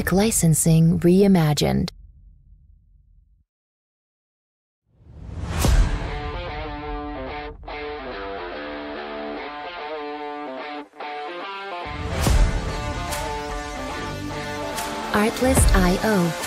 Music Licensing Reimagined. Artlist.io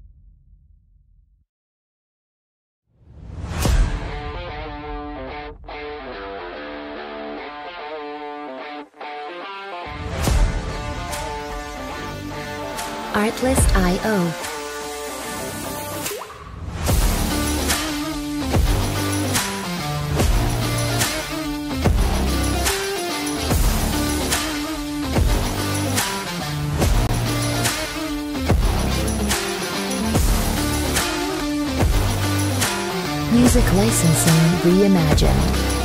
reimagined.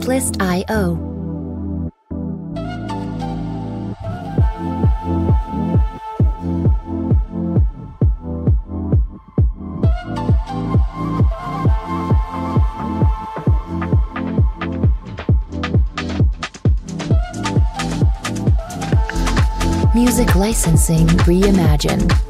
Checklist.io. Music Licensing Reimagined.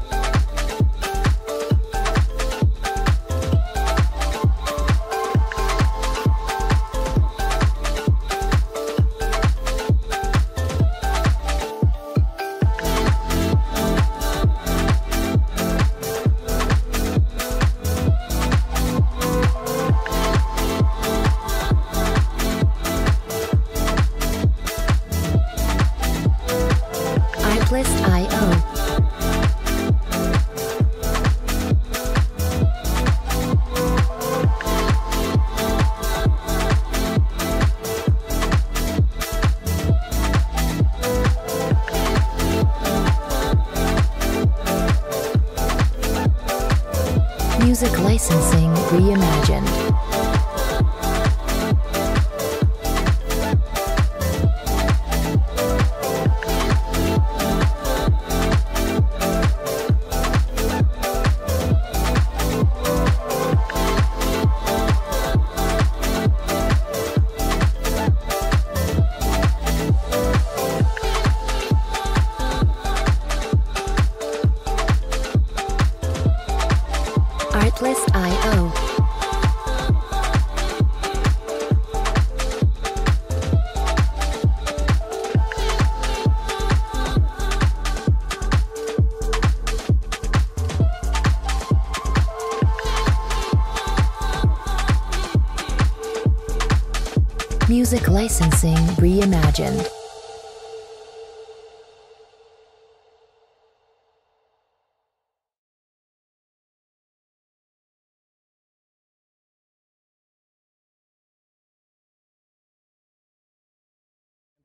Reimagined.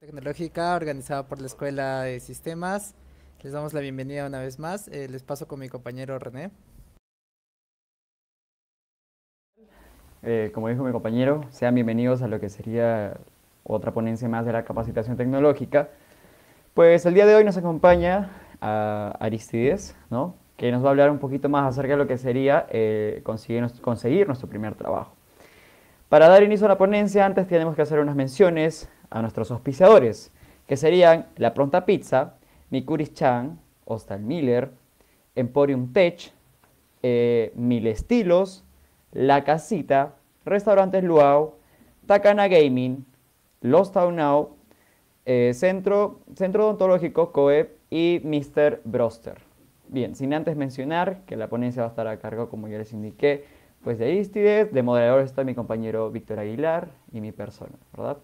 Tecnológica organizada por la Escuela de Sistemas. Les damos la bienvenida una vez más. Eh, les paso con mi compañero René. Eh, como dijo mi compañero, sean bienvenidos a lo que sería otra ponencia más de la capacitación tecnológica. Pues el día de hoy nos acompaña a Aristides, que nos va a hablar un poquito más acerca de lo que sería eh, conseguir, conseguir nuestro primer trabajo. Para dar inicio a la ponencia, antes tenemos que hacer unas menciones a nuestros auspiciadores, que serían La Pronta Pizza, Mikuris Chan, Hostal Miller, Emporium Tech, eh, Mil Estilos, La Casita, Restaurantes Luau, Takana Gaming, los Town Now, eh, Centro, Centro Odontológico COEP y Mr. Broster. Bien, sin antes mencionar que la ponencia va a estar a cargo, como ya les indiqué, pues de Aristides, de moderador está mi compañero Víctor Aguilar y mi persona, ¿verdad?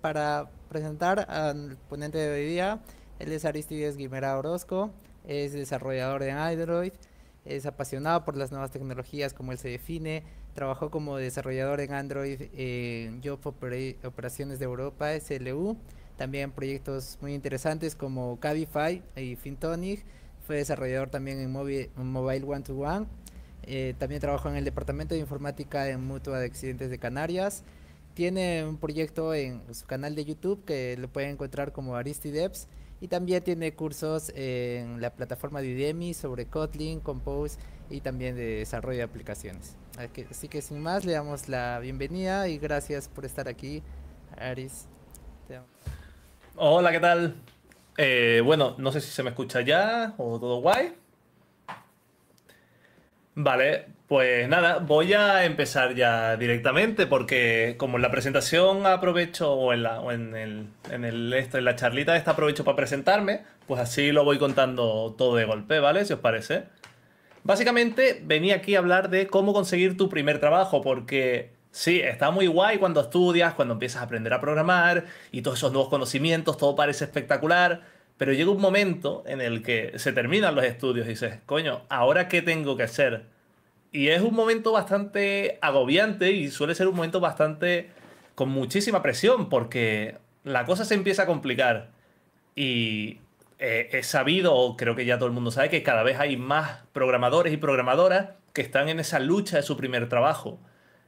Para presentar al ponente de hoy día, él es Aristides Guimera Orozco, es desarrollador de Android, es apasionado por las nuevas tecnologías como él se define, trabajó como desarrollador en Android, en Job Operaciones de Europa, SLU. También proyectos muy interesantes como Cabify y Fintonic. Fue desarrollador también en Mobile, One to One. Eh, también trabajó en el Departamento de Informática en Mutua de Accidentes de Canarias. Tiene un proyecto en su canal de YouTube que lo pueden encontrar como Aristideps. Y también tiene cursos en la plataforma de Udemy sobre Kotlin, Compose y también de desarrollo de aplicaciones. Así que sin más, le damos la bienvenida y gracias por estar aquí, Aris. Hola, ¿qué tal? Eh, bueno, no sé si se me escucha ya o todo guay. Vale, pues nada, voy a empezar ya directamente porque como en la presentación aprovecho o en la, o en el, en el esto, en la charlita esta aprovecho para presentarme, pues así lo voy contando todo de golpe, ¿vale? Si os parece. Básicamente venía aquí a hablar de cómo conseguir tu primer trabajo, porque sí, está muy guay cuando estudias, cuando empiezas a aprender a programar y todos esos nuevos conocimientos, todo parece espectacular, pero llega un momento en el que se terminan los estudios y dices, coño, ¿ahora qué tengo que hacer? Y es un momento bastante agobiante y suele ser un momento bastante con muchísima presión porque la cosa se empieza a complicar y eh, es sabido, o creo que ya todo el mundo sabe, que cada vez hay más programadores y programadoras que están en esa lucha de su primer trabajo.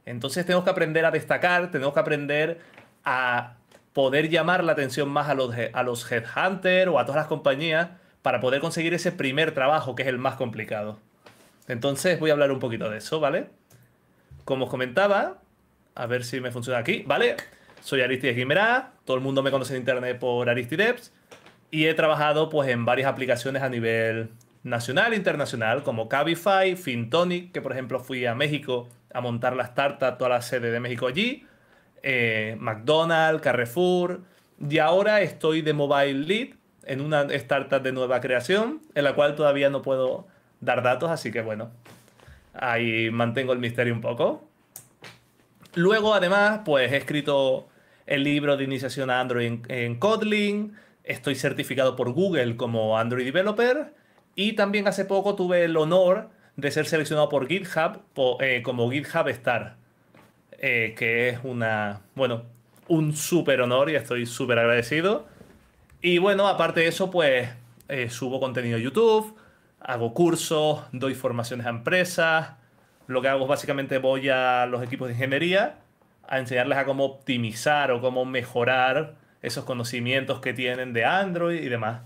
Entonces tenemos que aprender a destacar, tenemos que aprender a poder llamar la atención más a los, a headhunters o a todas las compañías para poder conseguir ese primer trabajo que es el más complicado. Entonces voy a hablar un poquito de eso, ¿vale? Como os comentaba, a ver si me funciona aquí, ¿vale? Soy Aristides Guimerá, todo el mundo me conoce en internet por Aristideps. Y he trabajado pues en varias aplicaciones a nivel nacional e internacional, como Cabify, Fintonic, que por ejemplo fui a México a montar la startup, toda la sede de México allí, eh, McDonald's, Carrefour, y ahora estoy de Mobile Lead en una startup de nueva creación, en la cual todavía no puedo dar datos, así que bueno, ahí mantengo el misterio un poco. Luego, además, pues he escrito el libro de iniciación a Android en Kotlin, estoy certificado por Google como Android Developer y también hace poco tuve el honor de ser seleccionado por GitHub eh, como GitHub Star, eh, que es una, bueno, un súper honor y estoy súper agradecido. Y bueno, aparte de eso, pues eh, subo contenido a YouTube, hago cursos, doy formaciones a empresas. Lo que hago es básicamente voy a los equipos de ingeniería a enseñarles a cómo optimizar o cómo mejorar esos conocimientos que tienen de Android y demás.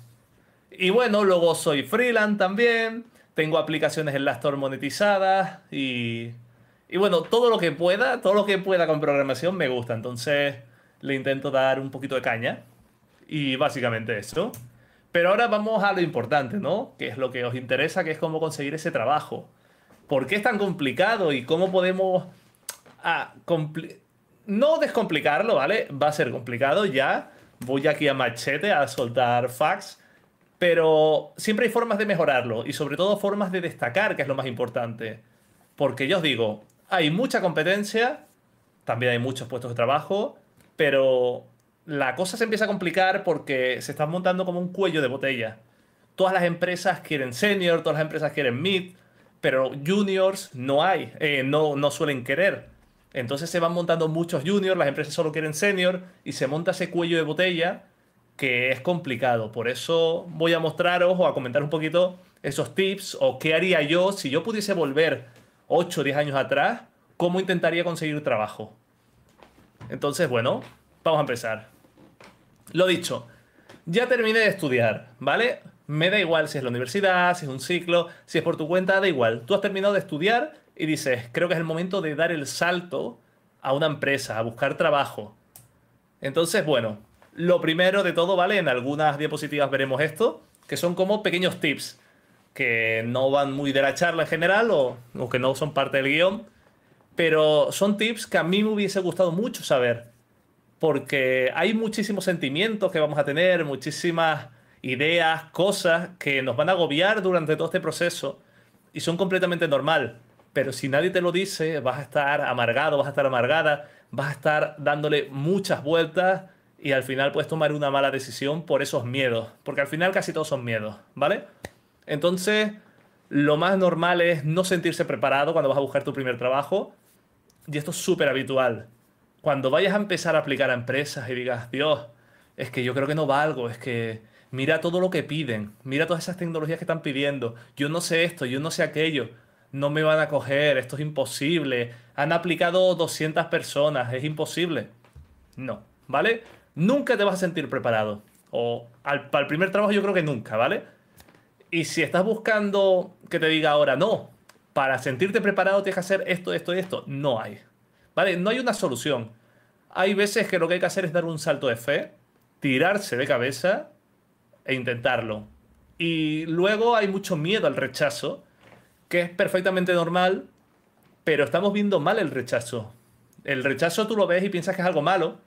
Y bueno, luego soy freelance también, tengo aplicaciones en la Store monetizadas y, y bueno, todo lo que pueda, todo lo que pueda con programación me gusta, entonces le intento dar un poquito de caña y básicamente eso. Pero ahora vamos a lo importante, ¿no? Que es lo que os interesa, que es cómo conseguir ese trabajo. ¿Por qué es tan complicado y cómo podemos ah, no descomplicarlo, ¿vale? Va a ser complicado ya. Voy aquí a machete a soltar fax. Pero siempre hay formas de mejorarlo y sobre todo formas de destacar, que es lo más importante. Porque yo os digo, hay mucha competencia, también hay muchos puestos de trabajo, pero la cosa se empieza a complicar porque se están montando como un cuello de botella. Todas las empresas quieren senior, todas las empresas quieren mid, pero juniors no hay, eh, no, no suelen querer. Entonces se van montando muchos juniors, las empresas solo quieren senior y se monta ese cuello de botella que es complicado. Por eso voy a mostraros o a comentar un poquito esos tips o qué haría yo si yo pudiese volver 8 o 10 años atrás, cómo intentaría conseguir trabajo. Entonces, bueno, vamos a empezar. Lo dicho, ya terminé de estudiar, ¿vale? Me da igual si es la universidad, si es un ciclo, si es por tu cuenta, da igual. Tú has terminado de estudiar y dices, creo que es el momento de dar el salto a una empresa, a buscar trabajo. Entonces, bueno, lo primero de todo, ¿vale? En algunas diapositivas veremos esto, que son como pequeños tips, que no van muy de la charla en general o, que no son parte del guión, pero son tips que a mí me hubiese gustado mucho saber, porque hay muchísimos sentimientos que vamos a tener, muchísimas ideas, cosas que nos van a agobiar durante todo este proceso y son completamente normal pero si nadie te lo dice, vas a estar amargado, vas a estar amargada, vas a estar dándole muchas vueltas y al final puedes tomar una mala decisión por esos miedos, porque al final casi todos son miedos, ¿vale? Entonces, lo más normal es no sentirse preparado cuando vas a buscar tu primer trabajo, y esto es súper habitual. Cuando vayas a empezar a aplicar a empresas y digas, Dios, es que yo creo que no valgo, es que mira todo lo que piden, mira todas esas tecnologías que están pidiendo, yo no sé esto, yo no sé aquello, no me van a coger, esto es imposible, han aplicado 200 personas, es imposible. No, ¿vale? Nunca te vas a sentir preparado. O al, para el primer trabajo yo creo que nunca, ¿vale? Y si estás buscando que te diga ahora, no, para sentirte preparado tienes que hacer esto, esto y esto, no hay. ¿Vale? No hay una solución. Hay veces que lo que hay que hacer es dar un salto de fe, tirarse de cabeza e intentarlo. Y luego hay mucho miedo al rechazo que es perfectamente normal, pero estamos viendo mal el rechazo. El rechazo tú lo ves y piensas que es algo malo,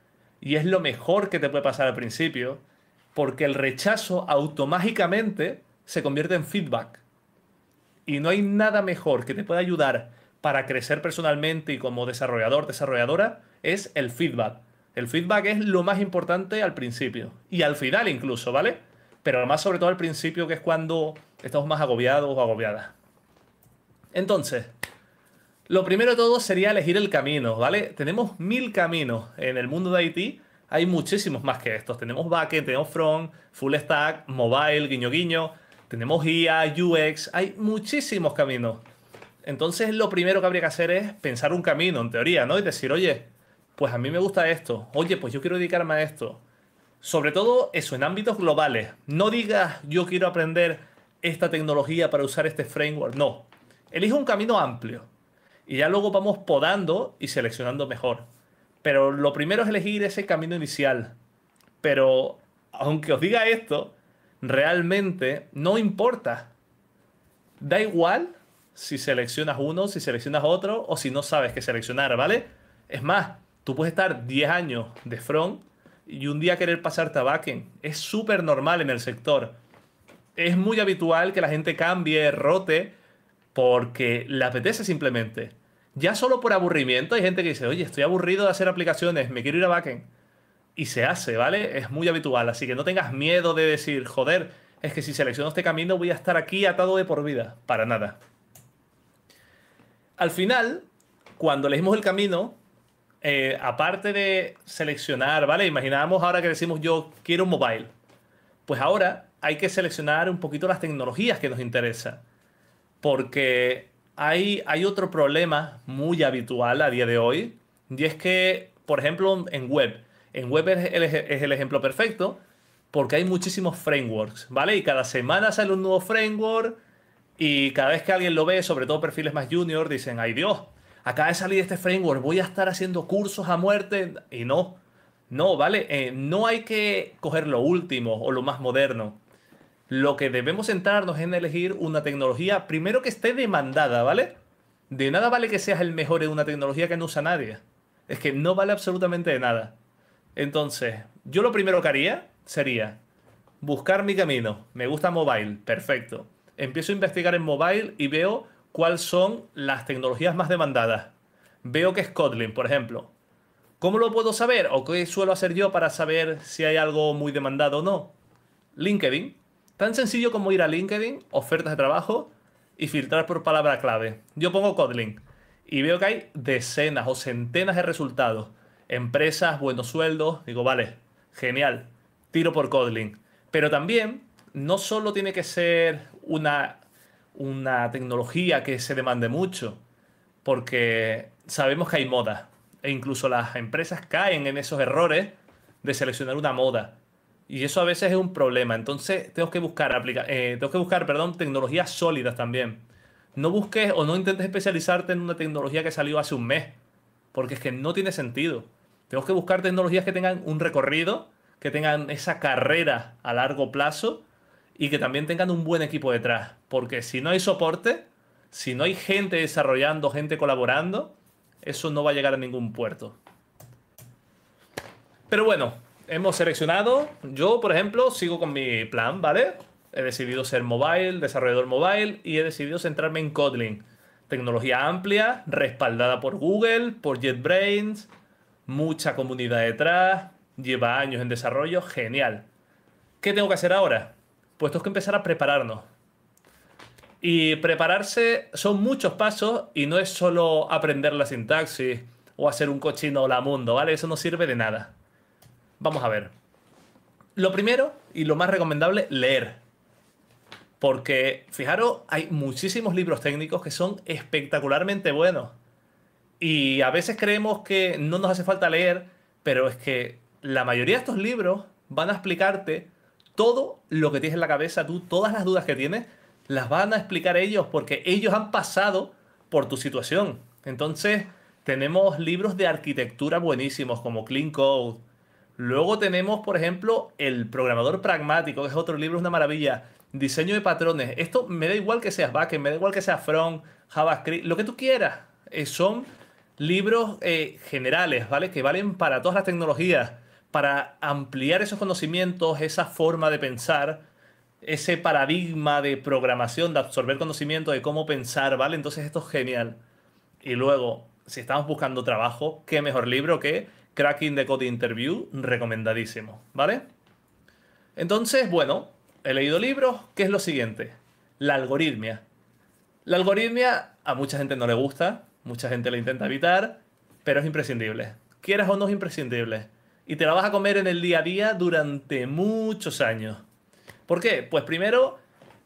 y es lo mejor que te puede pasar al principio, porque el rechazo automáticamente se convierte en feedback. Y no hay nada mejor que te pueda ayudar para crecer personalmente y como desarrollador, desarrolladora, es el feedback. El feedback es lo más importante al principio y al final incluso, ¿vale? Pero más sobre todo al principio, que es cuando estamos más agobiados o agobiadas. Entonces, lo primero de todo sería elegir el camino, ¿vale? Tenemos mil caminos en el mundo de Haití. Hay muchísimos más que estos. Tenemos backend, tenemos front, full stack, mobile, guiño guiño. Tenemos IA, UX. Hay muchísimos caminos. Entonces, lo primero que habría que hacer es pensar un camino, en teoría, ¿no? Y decir, oye, pues a mí me gusta esto. Oye, pues yo quiero dedicarme a esto. Sobre todo eso, en ámbitos globales. No digas, yo quiero aprender esta tecnología para usar este framework. No elige un camino amplio y ya luego vamos podando y seleccionando mejor. Pero lo primero es elegir ese camino inicial. Pero aunque os diga esto, realmente no importa. Da igual si seleccionas uno, si seleccionas otro o si no sabes qué seleccionar, ¿vale? Es más, tú puedes estar 10 años de front y un día querer pasar a Es súper normal en el sector. Es muy habitual que la gente cambie, rote, porque le apetece simplemente. Ya solo por aburrimiento hay gente que dice, oye, estoy aburrido de hacer aplicaciones, me quiero ir a backend. Y se hace, ¿vale? Es muy habitual, así que no tengas miedo de decir, joder, es que si selecciono este camino voy a estar aquí atado de por vida. Para nada. Al final, cuando leímos el camino, eh, aparte de seleccionar, ¿vale? Imaginábamos ahora que decimos yo quiero un mobile. Pues ahora hay que seleccionar un poquito las tecnologías que nos interesan porque hay, otro problema muy habitual a día de hoy, y es que, por ejemplo, en web, en web es el, ejemplo perfecto, porque hay muchísimos frameworks, ¿vale? Y cada semana sale un nuevo framework y cada vez que alguien lo ve, sobre todo perfiles más junior, dicen, ay Dios, acaba de salir este framework, voy a estar haciendo cursos a muerte. Y no, no, ¿vale? Eh, no hay que coger lo último o lo más moderno lo que debemos centrarnos es en elegir una tecnología, primero que esté demandada, ¿vale? De nada vale que seas el mejor en una tecnología que no usa nadie. Es que no vale absolutamente de nada. Entonces, yo lo primero que haría sería buscar mi camino. Me gusta mobile, perfecto. Empiezo a investigar en mobile y veo cuáles son las tecnologías más demandadas. Veo que es Kotlin, por ejemplo. ¿Cómo lo puedo saber? ¿O qué suelo hacer yo para saber si hay algo muy demandado o no? LinkedIn. Tan sencillo como ir a LinkedIn, ofertas de trabajo y filtrar por palabra clave. Yo pongo Kotlin y veo que hay decenas o centenas de resultados. Empresas, buenos sueldos. Digo, vale, genial, tiro por Kotlin. Pero también no solo tiene que ser una, una tecnología que se demande mucho, porque sabemos que hay modas e incluso las empresas caen en esos errores de seleccionar una moda y eso a veces es un problema. Entonces, tengo que buscar, eh, tengo que buscar perdón, tecnologías sólidas también. No busques o no intentes especializarte en una tecnología que salió hace un mes, porque es que no tiene sentido. Tengo que buscar tecnologías que tengan un recorrido, que tengan esa carrera a largo plazo y que también tengan un buen equipo detrás. Porque si no hay soporte, si no hay gente desarrollando, gente colaborando, eso no va a llegar a ningún puerto. Pero bueno, hemos seleccionado. Yo, por ejemplo, sigo con mi plan, ¿vale? He decidido ser mobile, desarrollador mobile, y he decidido centrarme en Kotlin. Tecnología amplia, respaldada por Google, por JetBrains, mucha comunidad detrás, lleva años en desarrollo, genial. ¿Qué tengo que hacer ahora? Pues tengo que empezar a prepararnos. Y prepararse son muchos pasos y no es solo aprender la sintaxis o hacer un cochino la mundo, ¿vale? Eso no sirve de nada. Vamos a ver. Lo primero y lo más recomendable, leer. Porque, fijaros, hay muchísimos libros técnicos que son espectacularmente buenos. Y a veces creemos que no nos hace falta leer, pero es que la mayoría de estos libros van a explicarte todo lo que tienes en la cabeza, tú, todas las dudas que tienes, las van a explicar ellos porque ellos han pasado por tu situación. Entonces, tenemos libros de arquitectura buenísimos como Clean Code, Luego tenemos, por ejemplo, El programador pragmático, que es otro libro, es una maravilla. Diseño de patrones. Esto me da igual que seas backend, me da igual que seas front, JavaScript, lo que tú quieras. Eh, son libros eh, generales, ¿vale? Que valen para todas las tecnologías, para ampliar esos conocimientos, esa forma de pensar, ese paradigma de programación, de absorber conocimiento, de cómo pensar, ¿vale? Entonces esto es genial. Y luego, si estamos buscando trabajo, qué mejor libro que Cracking the Code Interview, recomendadísimo, ¿vale? Entonces, bueno, he leído libros, ¿qué es lo siguiente? La algoritmia. La algoritmia a mucha gente no le gusta, mucha gente la intenta evitar, pero es imprescindible. Quieras o no es imprescindible. Y te la vas a comer en el día a día durante muchos años. ¿Por qué? Pues primero,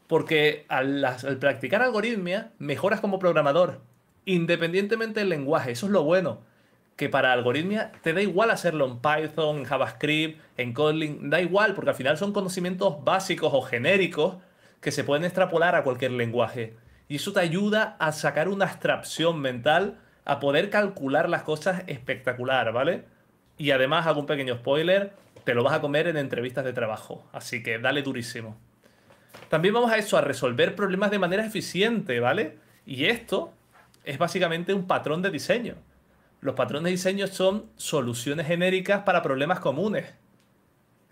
porque al practicar algoritmia mejoras como programador, independientemente del lenguaje. Eso es lo bueno que para algoritmia te da igual hacerlo en Python, en JavaScript, en Kotlin, da igual, porque al final son conocimientos básicos o genéricos que se pueden extrapolar a cualquier lenguaje. Y eso te ayuda a sacar una abstracción mental, a poder calcular las cosas espectacular, ¿vale? Y además, hago un pequeño spoiler, te lo vas a comer en entrevistas de trabajo, así que dale durísimo. También vamos a eso, a resolver problemas de manera eficiente, ¿vale? Y esto es básicamente un patrón de diseño. Los patrones de diseño son soluciones genéricas para problemas comunes.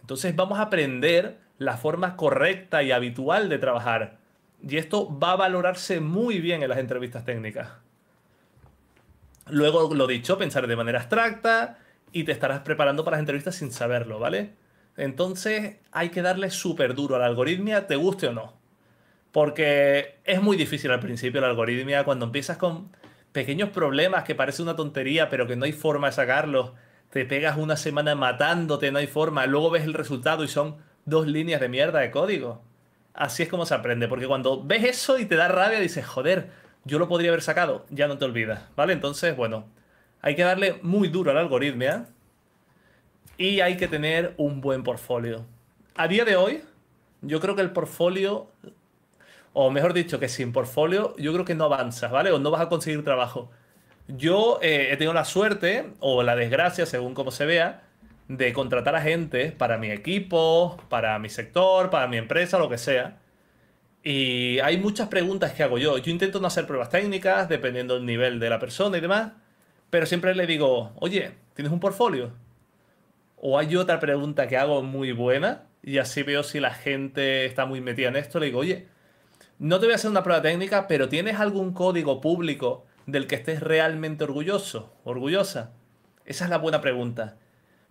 Entonces vamos a aprender la forma correcta y habitual de trabajar. Y esto va a valorarse muy bien en las entrevistas técnicas. Luego, lo dicho, pensar de manera abstracta y te estarás preparando para las entrevistas sin saberlo, ¿vale? Entonces hay que darle súper duro a la algoritmia, te guste o no. Porque es muy difícil al principio la algoritmia cuando empiezas con pequeños problemas que parece una tontería, pero que no hay forma de sacarlos. Te pegas una semana matándote, no hay forma. Luego ves el resultado y son dos líneas de mierda de código. Así es como se aprende, porque cuando ves eso y te da rabia, dices, joder, yo lo podría haber sacado, ya no te olvidas, ¿vale? Entonces, bueno, hay que darle muy duro al algoritmo ¿eh? y hay que tener un buen portfolio. A día de hoy, yo creo que el portfolio o mejor dicho, que sin portfolio yo creo que no avanzas, ¿vale? O no vas a conseguir trabajo. Yo eh, he tenido la suerte, o la desgracia, según como se vea, de contratar a gente para mi equipo, para mi sector, para mi empresa, lo que sea. Y hay muchas preguntas que hago yo. Yo intento no hacer pruebas técnicas, dependiendo del nivel de la persona y demás, pero siempre le digo, oye, ¿tienes un portfolio? O hay otra pregunta que hago muy buena, y así veo si la gente está muy metida en esto, le digo, oye, no te voy a hacer una prueba técnica, pero ¿tienes algún código público del que estés realmente orgulloso, orgullosa? Esa es la buena pregunta.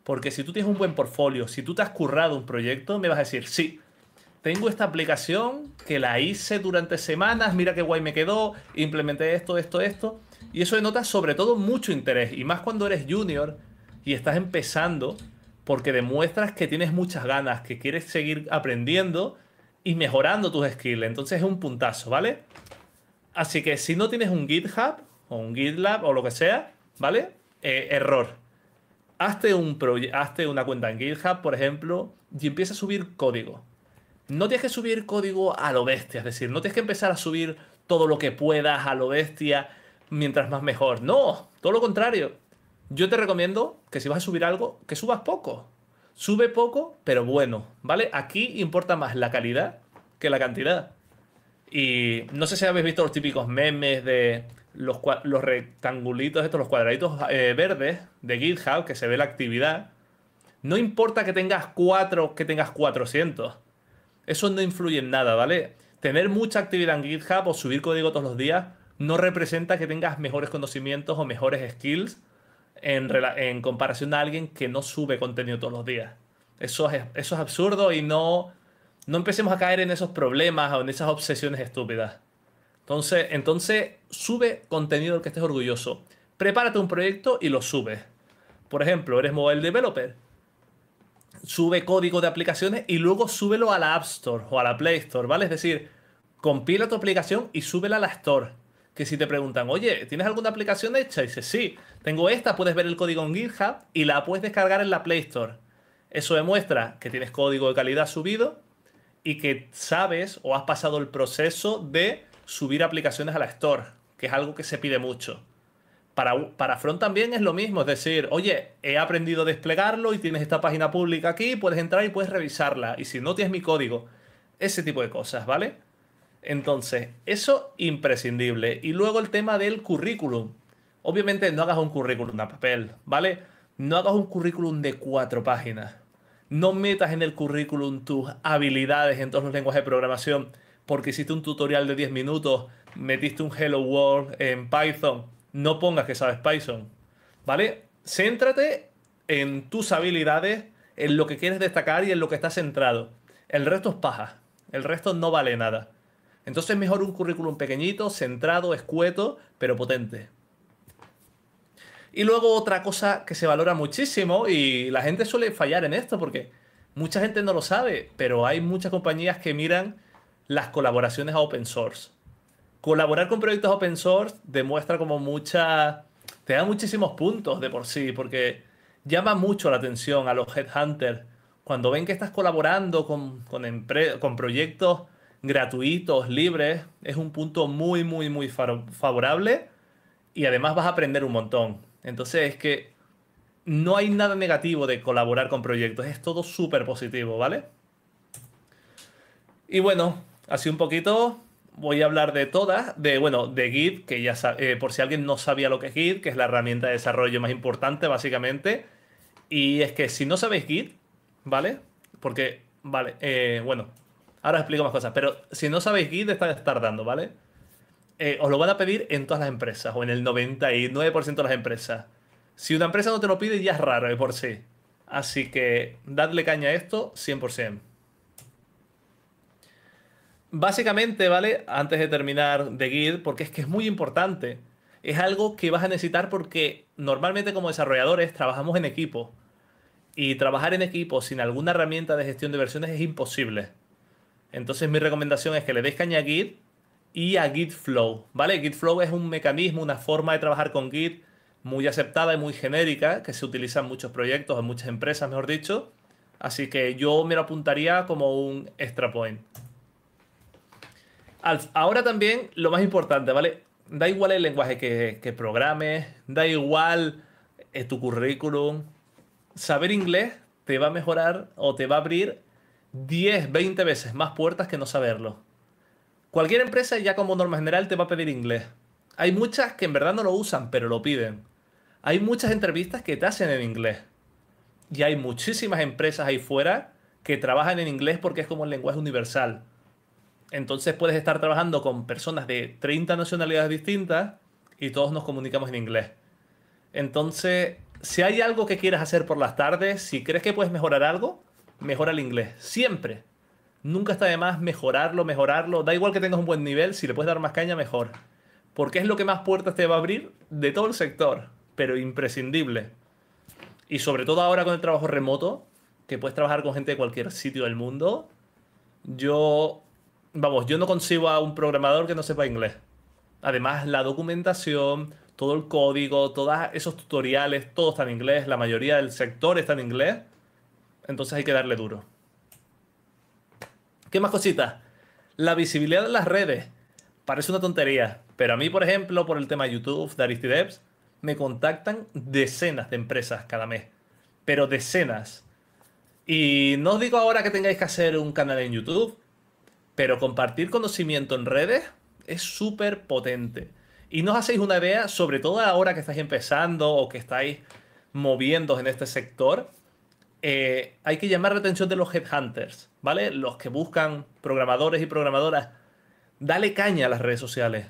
Porque si tú tienes un buen portfolio, si tú te has currado un proyecto, me vas a decir, sí, tengo esta aplicación que la hice durante semanas, mira qué guay me quedó, implementé esto, esto, esto. Y eso denota sobre todo mucho interés, y más cuando eres junior y estás empezando, porque demuestras que tienes muchas ganas, que quieres seguir aprendiendo y mejorando tus skills. Entonces es un puntazo, ¿vale? Así que si no tienes un GitHub o un GitLab o lo que sea, ¿vale? Eh, error. Hazte, un hazte una cuenta en GitHub, por ejemplo, y empieza a subir código. No tienes que subir código a lo bestia, es decir, no tienes que empezar a subir todo lo que puedas a lo bestia, mientras más mejor. No, todo lo contrario. Yo te recomiendo que si vas a subir algo, que subas poco. Sube poco, pero bueno, ¿vale? Aquí importa más la calidad que la cantidad. Y no sé si habéis visto los típicos memes de los, los rectangulitos, estos, los cuadraditos eh, verdes de GitHub, que se ve la actividad. No importa que tengas cuatro, que tengas 400. Eso no influye en nada, ¿vale? Tener mucha actividad en GitHub o subir código todos los días no representa que tengas mejores conocimientos o mejores skills en, comparación a alguien que no sube contenido todos los días. Eso es, eso es absurdo y no, no empecemos a caer en esos problemas o en esas obsesiones estúpidas. Entonces, entonces sube contenido del que estés orgulloso. Prepárate un proyecto y lo subes. Por ejemplo, eres mobile developer. Sube código de aplicaciones y luego súbelo a la App Store o a la Play Store, ¿vale? Es decir, compila tu aplicación y súbela a la Store que si te preguntan, oye, ¿tienes alguna aplicación hecha? Y dices, sí, tengo esta, puedes ver el código en GitHub y la puedes descargar en la Play Store. Eso demuestra que tienes código de calidad subido y que sabes o has pasado el proceso de subir aplicaciones a la Store, que es algo que se pide mucho. Para, para Front también es lo mismo, es decir, oye, he aprendido a desplegarlo y tienes esta página pública aquí, puedes entrar y puedes revisarla. Y si no tienes mi código, ese tipo de cosas, ¿vale? Entonces, eso imprescindible. Y luego el tema del currículum. Obviamente no hagas un currículum a papel, ¿vale? No hagas un currículum de cuatro páginas. No metas en el currículum tus habilidades en todos los lenguajes de programación porque hiciste un tutorial de 10 minutos, metiste un Hello World en Python. No pongas que sabes Python, ¿vale? Céntrate en tus habilidades, en lo que quieres destacar y en lo que estás centrado. El resto es paja. El resto no vale nada. Entonces es mejor un currículum pequeñito, centrado, escueto, pero potente. Y luego otra cosa que se valora muchísimo, y la gente suele fallar en esto porque mucha gente no lo sabe, pero hay muchas compañías que miran las colaboraciones a open source. Colaborar con proyectos open source demuestra como mucha... te da muchísimos puntos de por sí, porque llama mucho la atención a los headhunters cuando ven que estás colaborando con, con proyectos gratuitos, libres, es un punto muy, muy, muy favorable y además vas a aprender un montón. Entonces es que no hay nada negativo de colaborar con proyectos, es todo súper positivo, ¿vale? Y bueno, así un poquito voy a hablar de todas, de bueno, de Git, que ya eh, por si alguien no sabía lo que es Git, que es la herramienta de desarrollo más importante básicamente. Y es que si no sabéis Git, ¿vale? Porque, vale, eh, bueno, Ahora os explico más cosas, pero si no sabéis Git, está tardando, ¿vale? Eh, os lo van a pedir en todas las empresas, o en el 99% de las empresas. Si una empresa no te lo pide, ya es raro de por sí. Así que dadle caña a esto 100%. Básicamente, ¿vale? Antes de terminar de Git, porque es que es muy importante. Es algo que vas a necesitar porque normalmente como desarrolladores trabajamos en equipo. Y trabajar en equipo sin alguna herramienta de gestión de versiones es imposible. Entonces mi recomendación es que le des a Git y a Git Flow, ¿vale? Git Flow es un mecanismo, una forma de trabajar con Git muy aceptada y muy genérica, que se utiliza en muchos proyectos, en muchas empresas, mejor dicho. Así que yo me lo apuntaría como un extra point. Ahora también lo más importante, ¿vale? Da igual el lenguaje que, programes, da igual eh, tu currículum. Saber inglés te va a mejorar o te va a abrir 10, 20 veces más puertas que no saberlo. Cualquier empresa ya como norma general te va a pedir inglés. Hay muchas que en verdad no lo usan, pero lo piden. Hay muchas entrevistas que te hacen en inglés. Y hay muchísimas empresas ahí fuera que trabajan en inglés porque es como el lenguaje universal. Entonces puedes estar trabajando con personas de 30 nacionalidades distintas y todos nos comunicamos en inglés. Entonces, si hay algo que quieras hacer por las tardes, si crees que puedes mejorar algo, mejora el inglés. Siempre. Nunca está de más mejorarlo, mejorarlo. Da igual que tengas un buen nivel, si le puedes dar más caña, mejor. Porque es lo que más puertas te va a abrir de todo el sector, pero imprescindible. Y sobre todo ahora con el trabajo remoto, que puedes trabajar con gente de cualquier sitio del mundo. Yo, vamos, yo no consigo a un programador que no sepa inglés. Además, la documentación, todo el código, todos esos tutoriales, todo está en inglés, la mayoría del sector está en inglés. Entonces hay que darle duro. ¿Qué más cositas? La visibilidad de las redes. Parece una tontería, pero a mí, por ejemplo, por el tema YouTube de Aristideps, me contactan decenas de empresas cada mes. Pero decenas. Y no os digo ahora que tengáis que hacer un canal en YouTube, pero compartir conocimiento en redes es súper potente. Y no os hacéis una idea, sobre todo ahora que estáis empezando o que estáis moviendo en este sector, eh, hay que llamar la atención de los headhunters, ¿vale? Los que buscan programadores y programadoras. Dale caña a las redes sociales.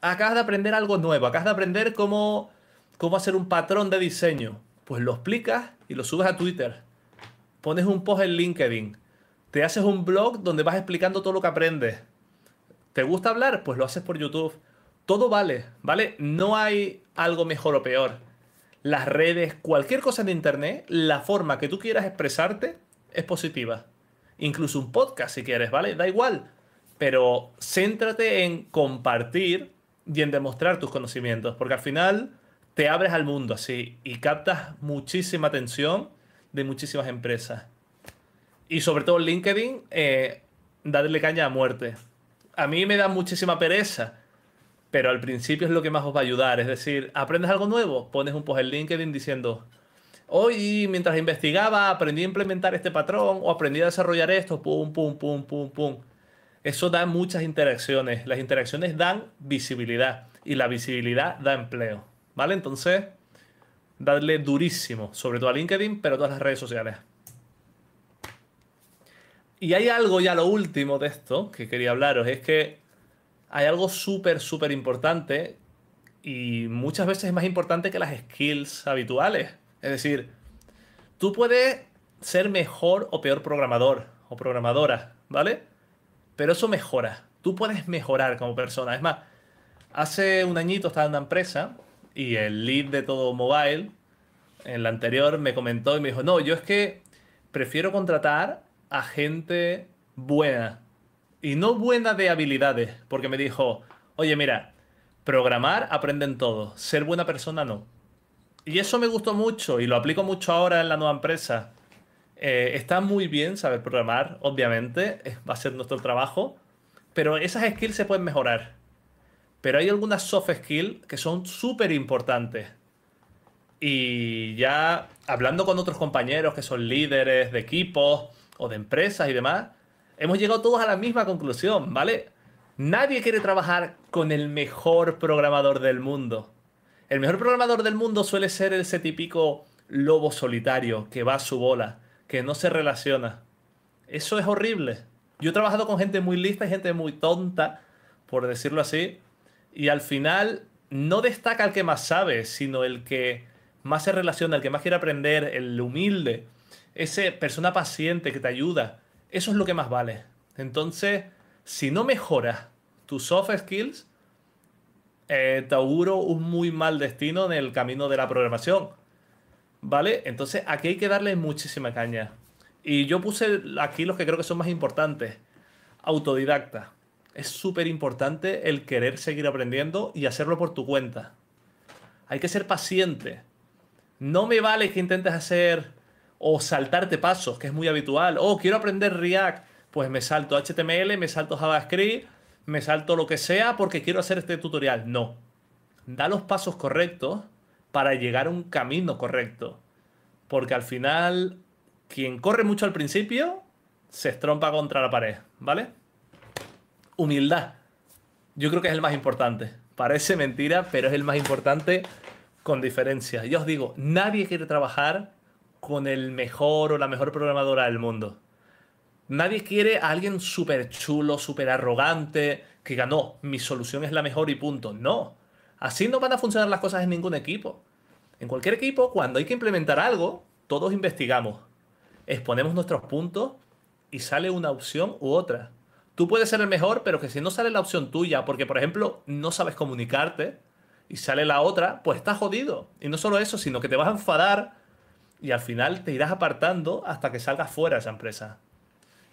Acabas de aprender algo nuevo, acabas de aprender cómo, cómo hacer un patrón de diseño. Pues lo explicas y lo subes a Twitter. Pones un post en LinkedIn. Te haces un blog donde vas explicando todo lo que aprendes. ¿Te gusta hablar? Pues lo haces por YouTube. Todo vale, ¿vale? No hay algo mejor o peor las redes, cualquier cosa en internet, la forma que tú quieras expresarte es positiva. Incluso un podcast si quieres, ¿vale? Da igual. Pero céntrate en compartir y en demostrar tus conocimientos, porque al final te abres al mundo así y captas muchísima atención de muchísimas empresas. Y sobre todo LinkedIn, eh, darle caña a muerte. A mí me da muchísima pereza pero al principio es lo que más os va a ayudar. Es decir, aprendes algo nuevo, pones un post en LinkedIn diciendo, hoy mientras investigaba aprendí a implementar este patrón o aprendí a desarrollar esto, pum, pum, pum, pum, pum. Eso da muchas interacciones. Las interacciones dan visibilidad y la visibilidad da empleo. ¿Vale? Entonces, darle durísimo, sobre todo a LinkedIn, pero a todas las redes sociales. Y hay algo ya lo último de esto que quería hablaros, es que hay algo súper, súper importante y muchas veces es más importante que las skills habituales. Es decir, tú puedes ser mejor o peor programador o programadora, ¿vale? Pero eso mejora. Tú puedes mejorar como persona. Es más, hace un añito estaba en una empresa y el lead de todo mobile, en la anterior, me comentó y me dijo, no, yo es que prefiero contratar a gente buena, y no buena de habilidades, porque me dijo, oye, mira, programar aprenden todos, ser buena persona no. Y eso me gustó mucho y lo aplico mucho ahora en la nueva empresa. Eh, está muy bien saber programar, obviamente, va a ser nuestro trabajo, pero esas skills se pueden mejorar. Pero hay algunas soft skills que son súper importantes. Y ya hablando con otros compañeros que son líderes de equipos o de empresas y demás, hemos llegado todos a la misma conclusión, ¿vale? Nadie quiere trabajar con el mejor programador del mundo. El mejor programador del mundo suele ser ese típico lobo solitario que va a su bola, que no se relaciona. Eso es horrible. Yo he trabajado con gente muy lista y gente muy tonta, por decirlo así, y al final no destaca el que más sabe, sino el que más se relaciona, el que más quiere aprender, el humilde, esa persona paciente que te ayuda, eso es lo que más vale. Entonces, si no mejoras tus soft skills, eh, te auguro un muy mal destino en el camino de la programación. ¿Vale? Entonces aquí hay que darle muchísima caña. Y yo puse aquí los que creo que son más importantes. Autodidacta. Es súper importante el querer seguir aprendiendo y hacerlo por tu cuenta. Hay que ser paciente. No me vale que intentes hacer o saltarte pasos, que es muy habitual. Oh, quiero aprender React, pues me salto HTML, me salto JavaScript, me salto lo que sea porque quiero hacer este tutorial. No. Da los pasos correctos para llegar a un camino correcto. Porque al final, quien corre mucho al principio, se estrompa contra la pared, ¿vale? Humildad. Yo creo que es el más importante. Parece mentira, pero es el más importante con diferencia. yo os digo, nadie quiere trabajar con el mejor o la mejor programadora del mundo. Nadie quiere a alguien súper chulo, súper arrogante, que ganó, mi solución es la mejor y punto. No. Así no van a funcionar las cosas en ningún equipo. En cualquier equipo, cuando hay que implementar algo, todos investigamos, exponemos nuestros puntos y sale una opción u otra. Tú puedes ser el mejor, pero que si no sale la opción tuya, porque por ejemplo no sabes comunicarte y sale la otra, pues estás jodido. Y no solo eso, sino que te vas a enfadar y al final te irás apartando hasta que salgas fuera de esa empresa.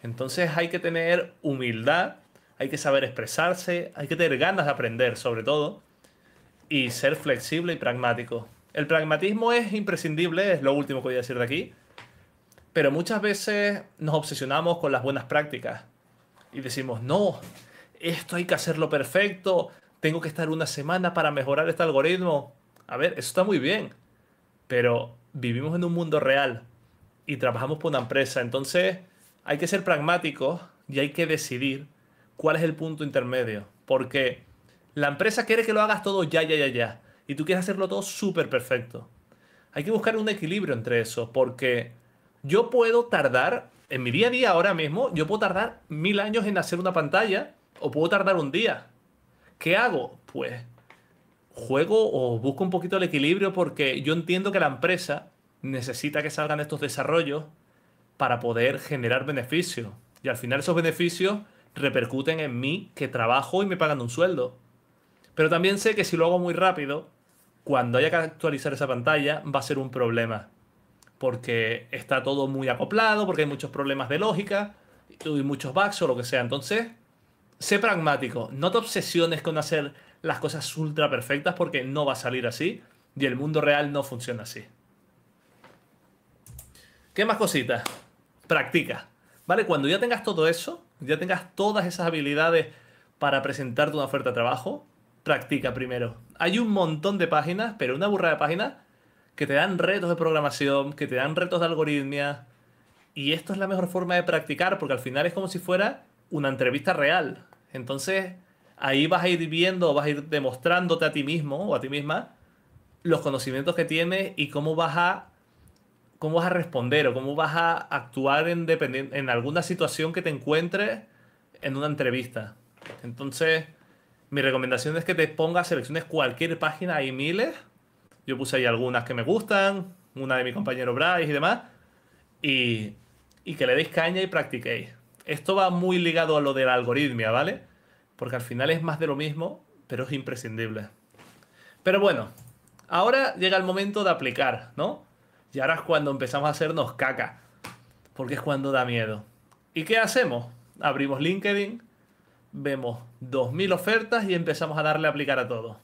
Entonces hay que tener humildad, hay que saber expresarse, hay que tener ganas de aprender sobre todo y ser flexible y pragmático. El pragmatismo es imprescindible, es lo último que voy a decir de aquí, pero muchas veces nos obsesionamos con las buenas prácticas y decimos, no, esto hay que hacerlo perfecto, tengo que estar una semana para mejorar este algoritmo. A ver, eso está muy bien, pero vivimos en un mundo real y trabajamos por una empresa. Entonces hay que ser pragmáticos y hay que decidir cuál es el punto intermedio. Porque la empresa quiere que lo hagas todo ya, ya, ya, ya. Y tú quieres hacerlo todo súper perfecto. Hay que buscar un equilibrio entre eso. Porque yo puedo tardar, en mi día a día ahora mismo, yo puedo tardar mil años en hacer una pantalla o puedo tardar un día. ¿Qué hago? Pues juego o busco un poquito el equilibrio porque yo entiendo que la empresa necesita que salgan estos desarrollos para poder generar beneficios. Y al final esos beneficios repercuten en mí que trabajo y me pagan un sueldo. Pero también sé que si lo hago muy rápido, cuando haya que actualizar esa pantalla va a ser un problema. Porque está todo muy acoplado, porque hay muchos problemas de lógica, y muchos bugs o lo que sea. Entonces, sé pragmático. No te obsesiones con hacer las cosas ultra perfectas porque no va a salir así y el mundo real no funciona así. ¿Qué más cositas? Practica. ¿Vale? Cuando ya tengas todo eso, ya tengas todas esas habilidades para presentarte una oferta de trabajo, practica primero. Hay un montón de páginas, pero una burra de páginas, que te dan retos de programación, que te dan retos de algoritmia. Y esto es la mejor forma de practicar, porque al final es como si fuera una entrevista real. Entonces, ahí vas a ir viendo, vas a ir demostrándote a ti mismo o a ti misma los conocimientos que tienes y cómo vas a cómo vas a responder o cómo vas a actuar en, en alguna situación que te encuentres en una entrevista. Entonces, mi recomendación es que te pongas, selecciones cualquier página, hay miles. Yo puse ahí algunas que me gustan, una de mi compañero Bryce y demás, y, y que le deis caña y practiquéis. Esto va muy ligado a lo de la algoritmia, ¿vale? porque al final es más de lo mismo, pero es imprescindible. Pero bueno, ahora llega el momento de aplicar, ¿no? Y ahora es cuando empezamos a hacernos caca, porque es cuando da miedo. ¿Y qué hacemos? Abrimos LinkedIn, vemos 2.000 ofertas y empezamos a darle a aplicar a todo.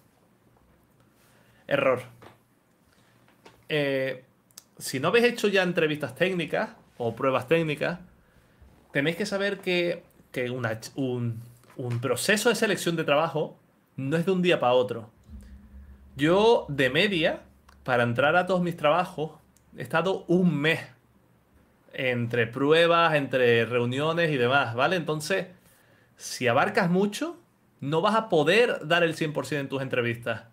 Error. Eh, si no habéis hecho ya entrevistas técnicas o pruebas técnicas, tenéis que saber que, un, un proceso de selección de trabajo no es de un día para otro. Yo, de media, para entrar a todos mis trabajos, he estado un mes entre pruebas, entre reuniones y demás, ¿vale? Entonces, si abarcas mucho, no vas a poder dar el 100% en tus entrevistas,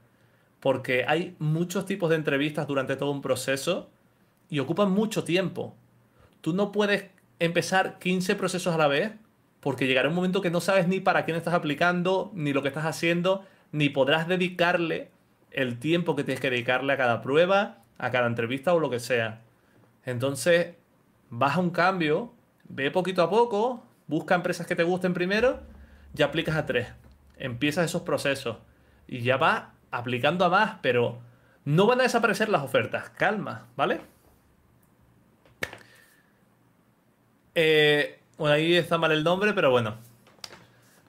porque hay muchos tipos de entrevistas durante todo un proceso y ocupan mucho tiempo. Tú no puedes empezar 15 procesos a la vez porque llegará un momento que no sabes ni para quién estás aplicando, ni lo que estás haciendo, ni podrás dedicarle el tiempo que tienes que dedicarle a cada prueba, a cada entrevista o lo que sea. Entonces, vas a un cambio, ve poquito a poco, busca empresas que te gusten primero y aplicas a tres. Empiezas esos procesos y ya vas aplicando a más, pero no van a desaparecer las ofertas. Calma, ¿vale? Eh, bueno, ahí está mal el nombre, pero bueno.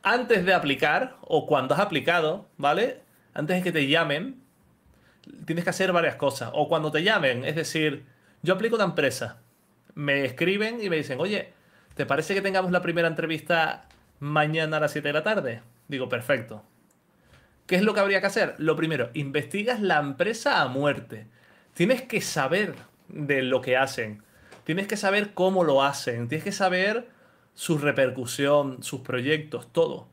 Antes de aplicar, o cuando has aplicado, ¿vale? Antes de que te llamen, tienes que hacer varias cosas. O cuando te llamen, es decir, yo aplico una empresa, me escriben y me dicen, oye, ¿te parece que tengamos la primera entrevista mañana a las 7 de la tarde? Digo, perfecto. ¿Qué es lo que habría que hacer? Lo primero, investigas la empresa a muerte. Tienes que saber de lo que hacen. Tienes que saber cómo lo hacen. Tienes que saber su repercusión, sus proyectos, todo.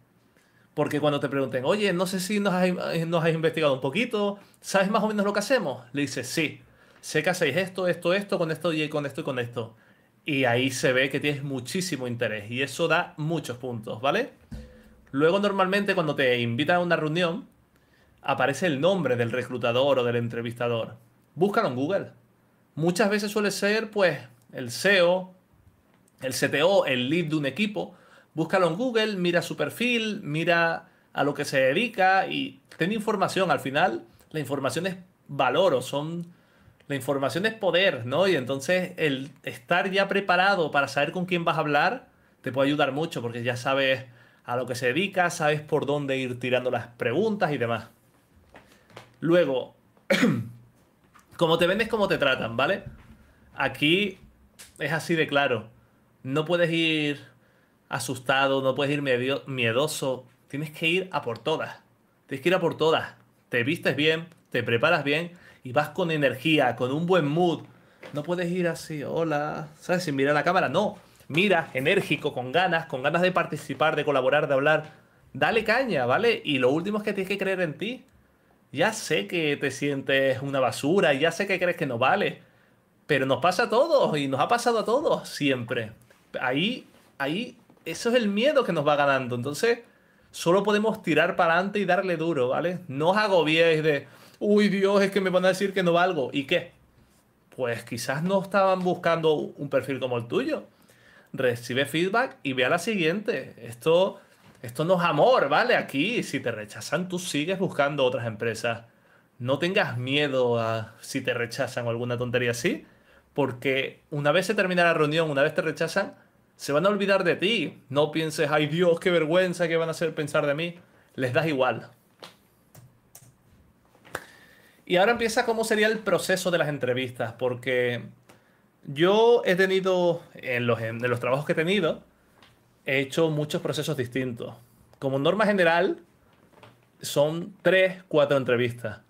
Porque cuando te pregunten, oye, no sé si nos has, eh, investigado un poquito, ¿sabes más o menos lo que hacemos? Le dices, sí, sé que hacéis esto, esto, esto, con esto y con esto y con esto. Y ahí se ve que tienes muchísimo interés y eso da muchos puntos, ¿vale? Luego normalmente cuando te invitan a una reunión, aparece el nombre del reclutador o del entrevistador. Búscalo en Google. Muchas veces suele ser pues el CEO, el CTO, el lead de un equipo. Búscalo en Google, mira su perfil, mira a lo que se dedica y ten información. Al final, la información es valor o son... La información es poder, ¿no? Y entonces el estar ya preparado para saber con quién vas a hablar te puede ayudar mucho porque ya sabes a lo que se dedica, sabes por dónde ir tirando las preguntas y demás. Luego, como te vendes, como te tratan, ¿vale? Aquí es así de claro no puedes ir asustado, no puedes ir miedoso, tienes que ir a por todas. Tienes que ir a por todas. Te vistes bien, te preparas bien y vas con energía, con un buen mood. No puedes ir así, hola, ¿sabes? Sin mirar a la cámara, no. Mira, enérgico, con ganas, con ganas de participar, de colaborar, de hablar. Dale caña, ¿vale? Y lo último es que tienes que creer en ti. Ya sé que te sientes una basura, ya sé que crees que no vale, pero nos pasa a todos y nos ha pasado a todos siempre. Ahí, ahí, eso es el miedo que nos va ganando. Entonces, solo podemos tirar para adelante y darle duro, ¿vale? No os agobiéis de, uy Dios, es que me van a decir que no valgo. ¿Y qué? Pues quizás no estaban buscando un perfil como el tuyo. Recibe feedback y ve a la siguiente. Esto, esto no es amor, ¿vale? Aquí, si te rechazan, tú sigues buscando otras empresas. No tengas miedo a si te rechazan o alguna tontería así porque una vez se termina la reunión, una vez te rechazan, se van a olvidar de ti. No pienses, ay Dios, qué vergüenza, qué van a hacer pensar de mí. Les das igual. Y ahora empieza cómo sería el proceso de las entrevistas, porque yo he tenido, en los, los trabajos que he tenido, he hecho muchos procesos distintos. Como norma general, son tres, cuatro entrevistas.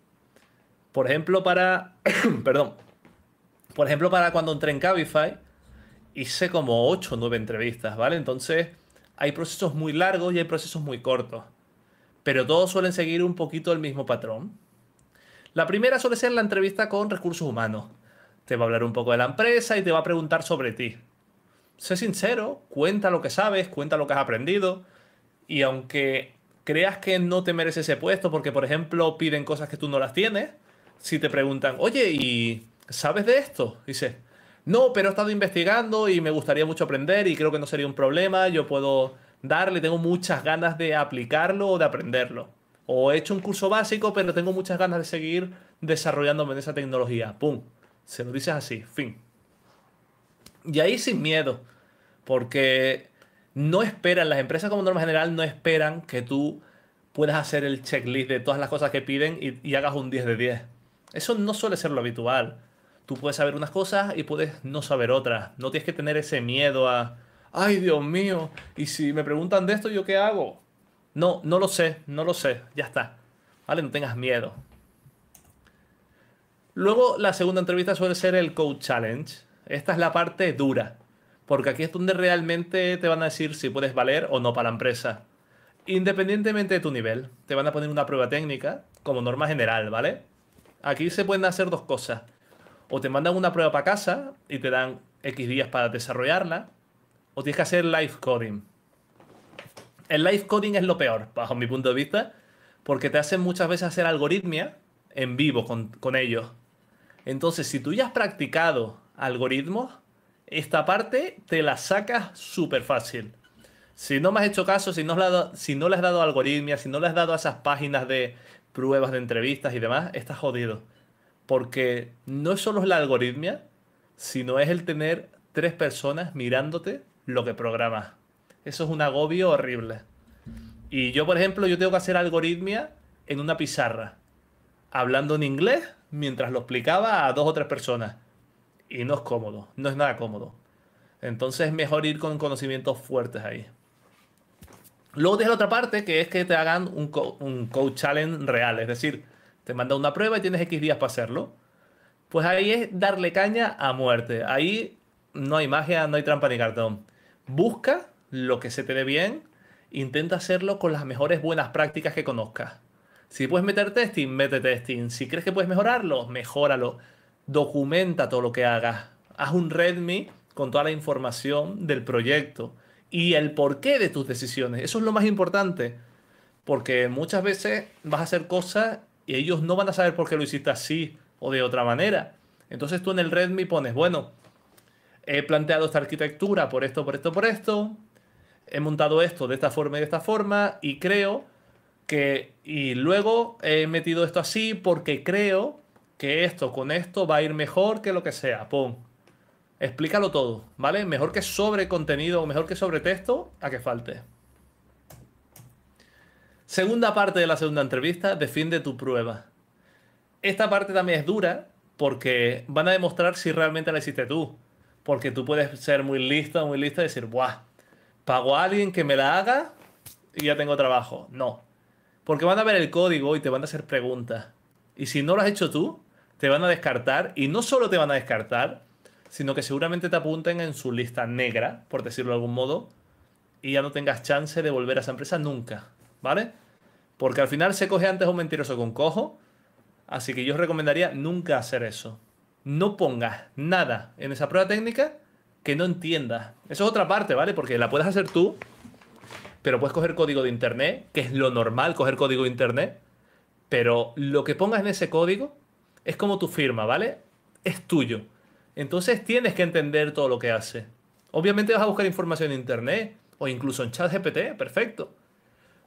Por ejemplo, para, perdón, por ejemplo, para cuando entré en Cabify, hice como 8 o 9 entrevistas, ¿vale? Entonces, hay procesos muy largos y hay procesos muy cortos, pero todos suelen seguir un poquito el mismo patrón. La primera suele ser la entrevista con recursos humanos. Te va a hablar un poco de la empresa y te va a preguntar sobre ti. Sé sincero, cuenta lo que sabes, cuenta lo que has aprendido y aunque creas que no te mereces ese puesto porque, por ejemplo, piden cosas que tú no las tienes, si te preguntan, oye, ¿y ¿sabes de esto? Dice, no, pero he estado investigando y me gustaría mucho aprender y creo que no sería un problema, yo puedo darle, tengo muchas ganas de aplicarlo o de aprenderlo. O he hecho un curso básico, pero tengo muchas ganas de seguir desarrollándome en esa tecnología. ¡Pum! Se lo dices así, fin. Y ahí sin miedo, porque no esperan, las empresas como norma general no esperan que tú puedas hacer el checklist de todas las cosas que piden y, y hagas un 10 de 10. Eso no suele ser lo habitual. Tú puedes saber unas cosas y puedes no saber otras. No tienes que tener ese miedo a, ay Dios mío, y si me preguntan de esto, ¿yo qué hago? No, no lo sé, no lo sé, ya está. ¿Vale? No tengas miedo. Luego la segunda entrevista suele ser el Code Challenge. Esta es la parte dura, porque aquí es donde realmente te van a decir si puedes valer o no para la empresa. Independientemente de tu nivel, te van a poner una prueba técnica como norma general, ¿vale? Aquí se pueden hacer dos cosas o te mandan una prueba para casa y te dan X días para desarrollarla, o tienes que hacer live coding. El live coding es lo peor, bajo mi punto de vista, porque te hacen muchas veces hacer algoritmia en vivo con, ellos. Entonces, si tú ya has practicado algoritmos, esta parte te la sacas súper fácil. Si no me has hecho caso, si no, si no le has dado algoritmia, si no le has dado a esas páginas de pruebas de entrevistas y demás, estás jodido porque no solo es la algoritmia, sino es el tener tres personas mirándote lo que programas. Eso es un agobio horrible. Y yo, por ejemplo, yo tengo que hacer algoritmia en una pizarra, hablando en inglés mientras lo explicaba a dos o tres personas. Y no es cómodo, no es nada cómodo. Entonces es mejor ir con conocimientos fuertes ahí. Luego tienes la otra parte, que es que te hagan un, un coach challenge real, es decir, te manda una prueba y tienes X días para hacerlo. Pues ahí es darle caña a muerte. Ahí no hay magia, no hay trampa ni cartón. Busca lo que se te dé bien, intenta hacerlo con las mejores buenas prácticas que conozcas. Si puedes meter testing, mete testing. Si crees que puedes mejorarlo, mejóralo. Documenta todo lo que hagas. Haz un README con toda la información del proyecto y el porqué de tus decisiones. Eso es lo más importante. Porque muchas veces vas a hacer cosas y ellos no van a saber por qué lo hiciste así o de otra manera. Entonces tú en el Redmi pones, bueno, he planteado esta arquitectura por esto, por esto, por esto, he montado esto de esta forma y de esta forma, y creo que, y luego he metido esto así porque creo que esto con esto va a ir mejor que lo que sea, Pum. Explícalo todo, ¿vale? Mejor que sobre contenido o mejor que sobre texto, a que falte. Segunda parte de la segunda entrevista, defiende tu prueba. Esta parte también es dura porque van a demostrar si realmente la hiciste tú. Porque tú puedes ser muy listo, muy lista y decir, ¡buah! Pago a alguien que me la haga y ya tengo trabajo. No. Porque van a ver el código y te van a hacer preguntas. Y si no lo has hecho tú, te van a descartar. Y no solo te van a descartar, sino que seguramente te apunten en su lista negra, por decirlo de algún modo, y ya no tengas chance de volver a esa empresa nunca. ¿vale? Porque al final se coge antes un mentiroso con cojo. Así que yo os recomendaría nunca hacer eso. No pongas nada en esa prueba técnica que no entiendas. Eso es otra parte, ¿vale? Porque la puedes hacer tú, pero puedes coger código de internet, que es lo normal coger código de internet. Pero lo que pongas en ese código es como tu firma, ¿vale? Es tuyo. Entonces tienes que entender todo lo que hace. Obviamente vas a buscar información en internet o incluso en chat GPT, perfecto.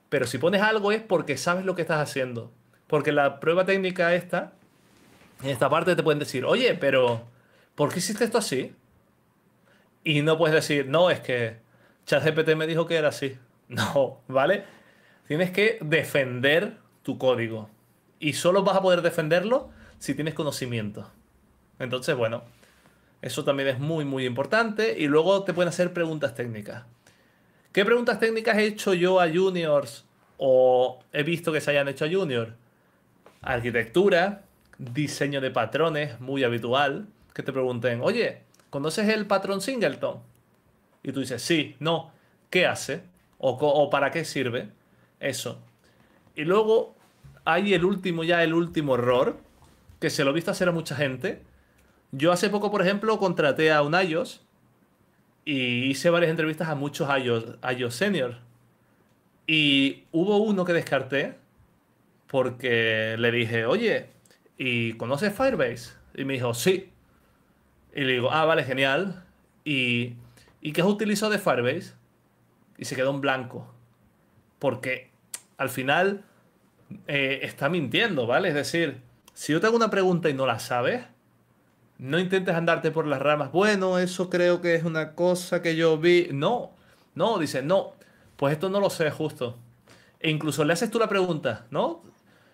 Pero si pones algo es porque sabes lo que estás haciendo. Porque la prueba técnica esta, en esta parte te pueden decir, oye, pero ¿por qué hiciste esto así? Y no puedes decir, no, es que ChatGPT me dijo que era así. No, ¿vale? Tienes que defender tu código. Y solo vas a poder defenderlo si tienes conocimiento. Entonces, bueno, eso también es muy, muy importante. Y luego te pueden hacer preguntas técnicas. ¿Qué preguntas técnicas he hecho yo a juniors o he visto que se hayan hecho a juniors? Arquitectura, diseño de patrones, muy habitual, que te pregunten, oye, ¿conoces el patrón Singleton? Y tú dices, sí, no, ¿qué hace? ¿O, para qué sirve? Eso. Y luego hay el último, ya el último error, que se lo he visto hacer a mucha gente. Yo hace poco, por ejemplo, contraté a un IOS y hice varias entrevistas a muchos IOS, senior. Y hubo uno que descarté porque le dije, oye, ¿y conoces Firebase? Y me dijo, sí. Y le digo, ah, vale, genial. ¿Y, ¿y qué es de Firebase? Y se quedó en blanco. Porque al final eh, está mintiendo, ¿vale? Es decir, si yo te hago una pregunta y no la sabes, no intentes andarte por las ramas. Bueno, eso creo que es una cosa que yo vi. No, no, dice, no, pues esto no lo sé justo. E incluso le haces tú la pregunta, ¿no?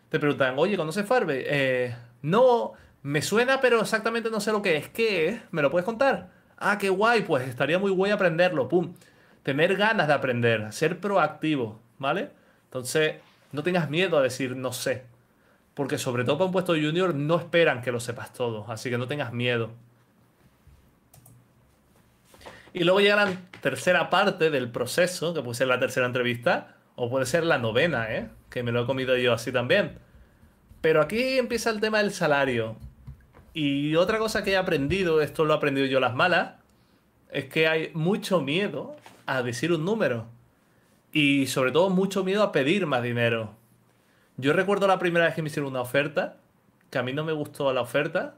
Te preguntan, oye, conoce Farbe? Eh, no, me suena, pero exactamente no sé lo que es. ¿Qué es? ¿Me lo puedes contar? Ah, qué guay, pues estaría muy guay aprenderlo, pum. Tener ganas de aprender, ser proactivo, ¿vale? Entonces, no tengas miedo a decir no sé porque sobre todo para un puesto junior no esperan que lo sepas todo, así que no tengas miedo. Y luego llega la tercera parte del proceso, que puede ser la tercera entrevista, o puede ser la novena, ¿eh? que me lo he comido yo así también. Pero aquí empieza el tema del salario. Y otra cosa que he aprendido, esto lo he aprendido yo las malas, es que hay mucho miedo a decir un número. Y sobre todo mucho miedo a pedir más dinero. Yo recuerdo la primera vez que me hicieron una oferta, que a mí no me gustó la oferta,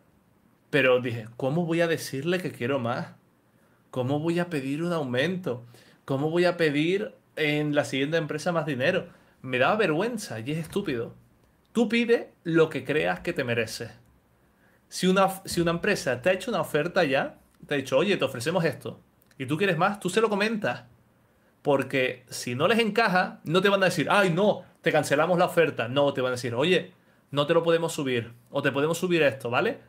pero dije, ¿cómo voy a decirle que quiero más? ¿Cómo voy a pedir un aumento? ¿Cómo voy a pedir en la siguiente empresa más dinero? Me daba vergüenza y es estúpido. Tú pide lo que creas que te mereces. Si una, si una empresa te ha hecho una oferta ya, te ha dicho, oye, te ofrecemos esto, y tú quieres más, tú se lo comentas. Porque si no les encaja, no te van a decir, ay, no, te cancelamos la oferta. No, te van a decir, oye, no te lo podemos subir o te podemos subir esto, ¿vale?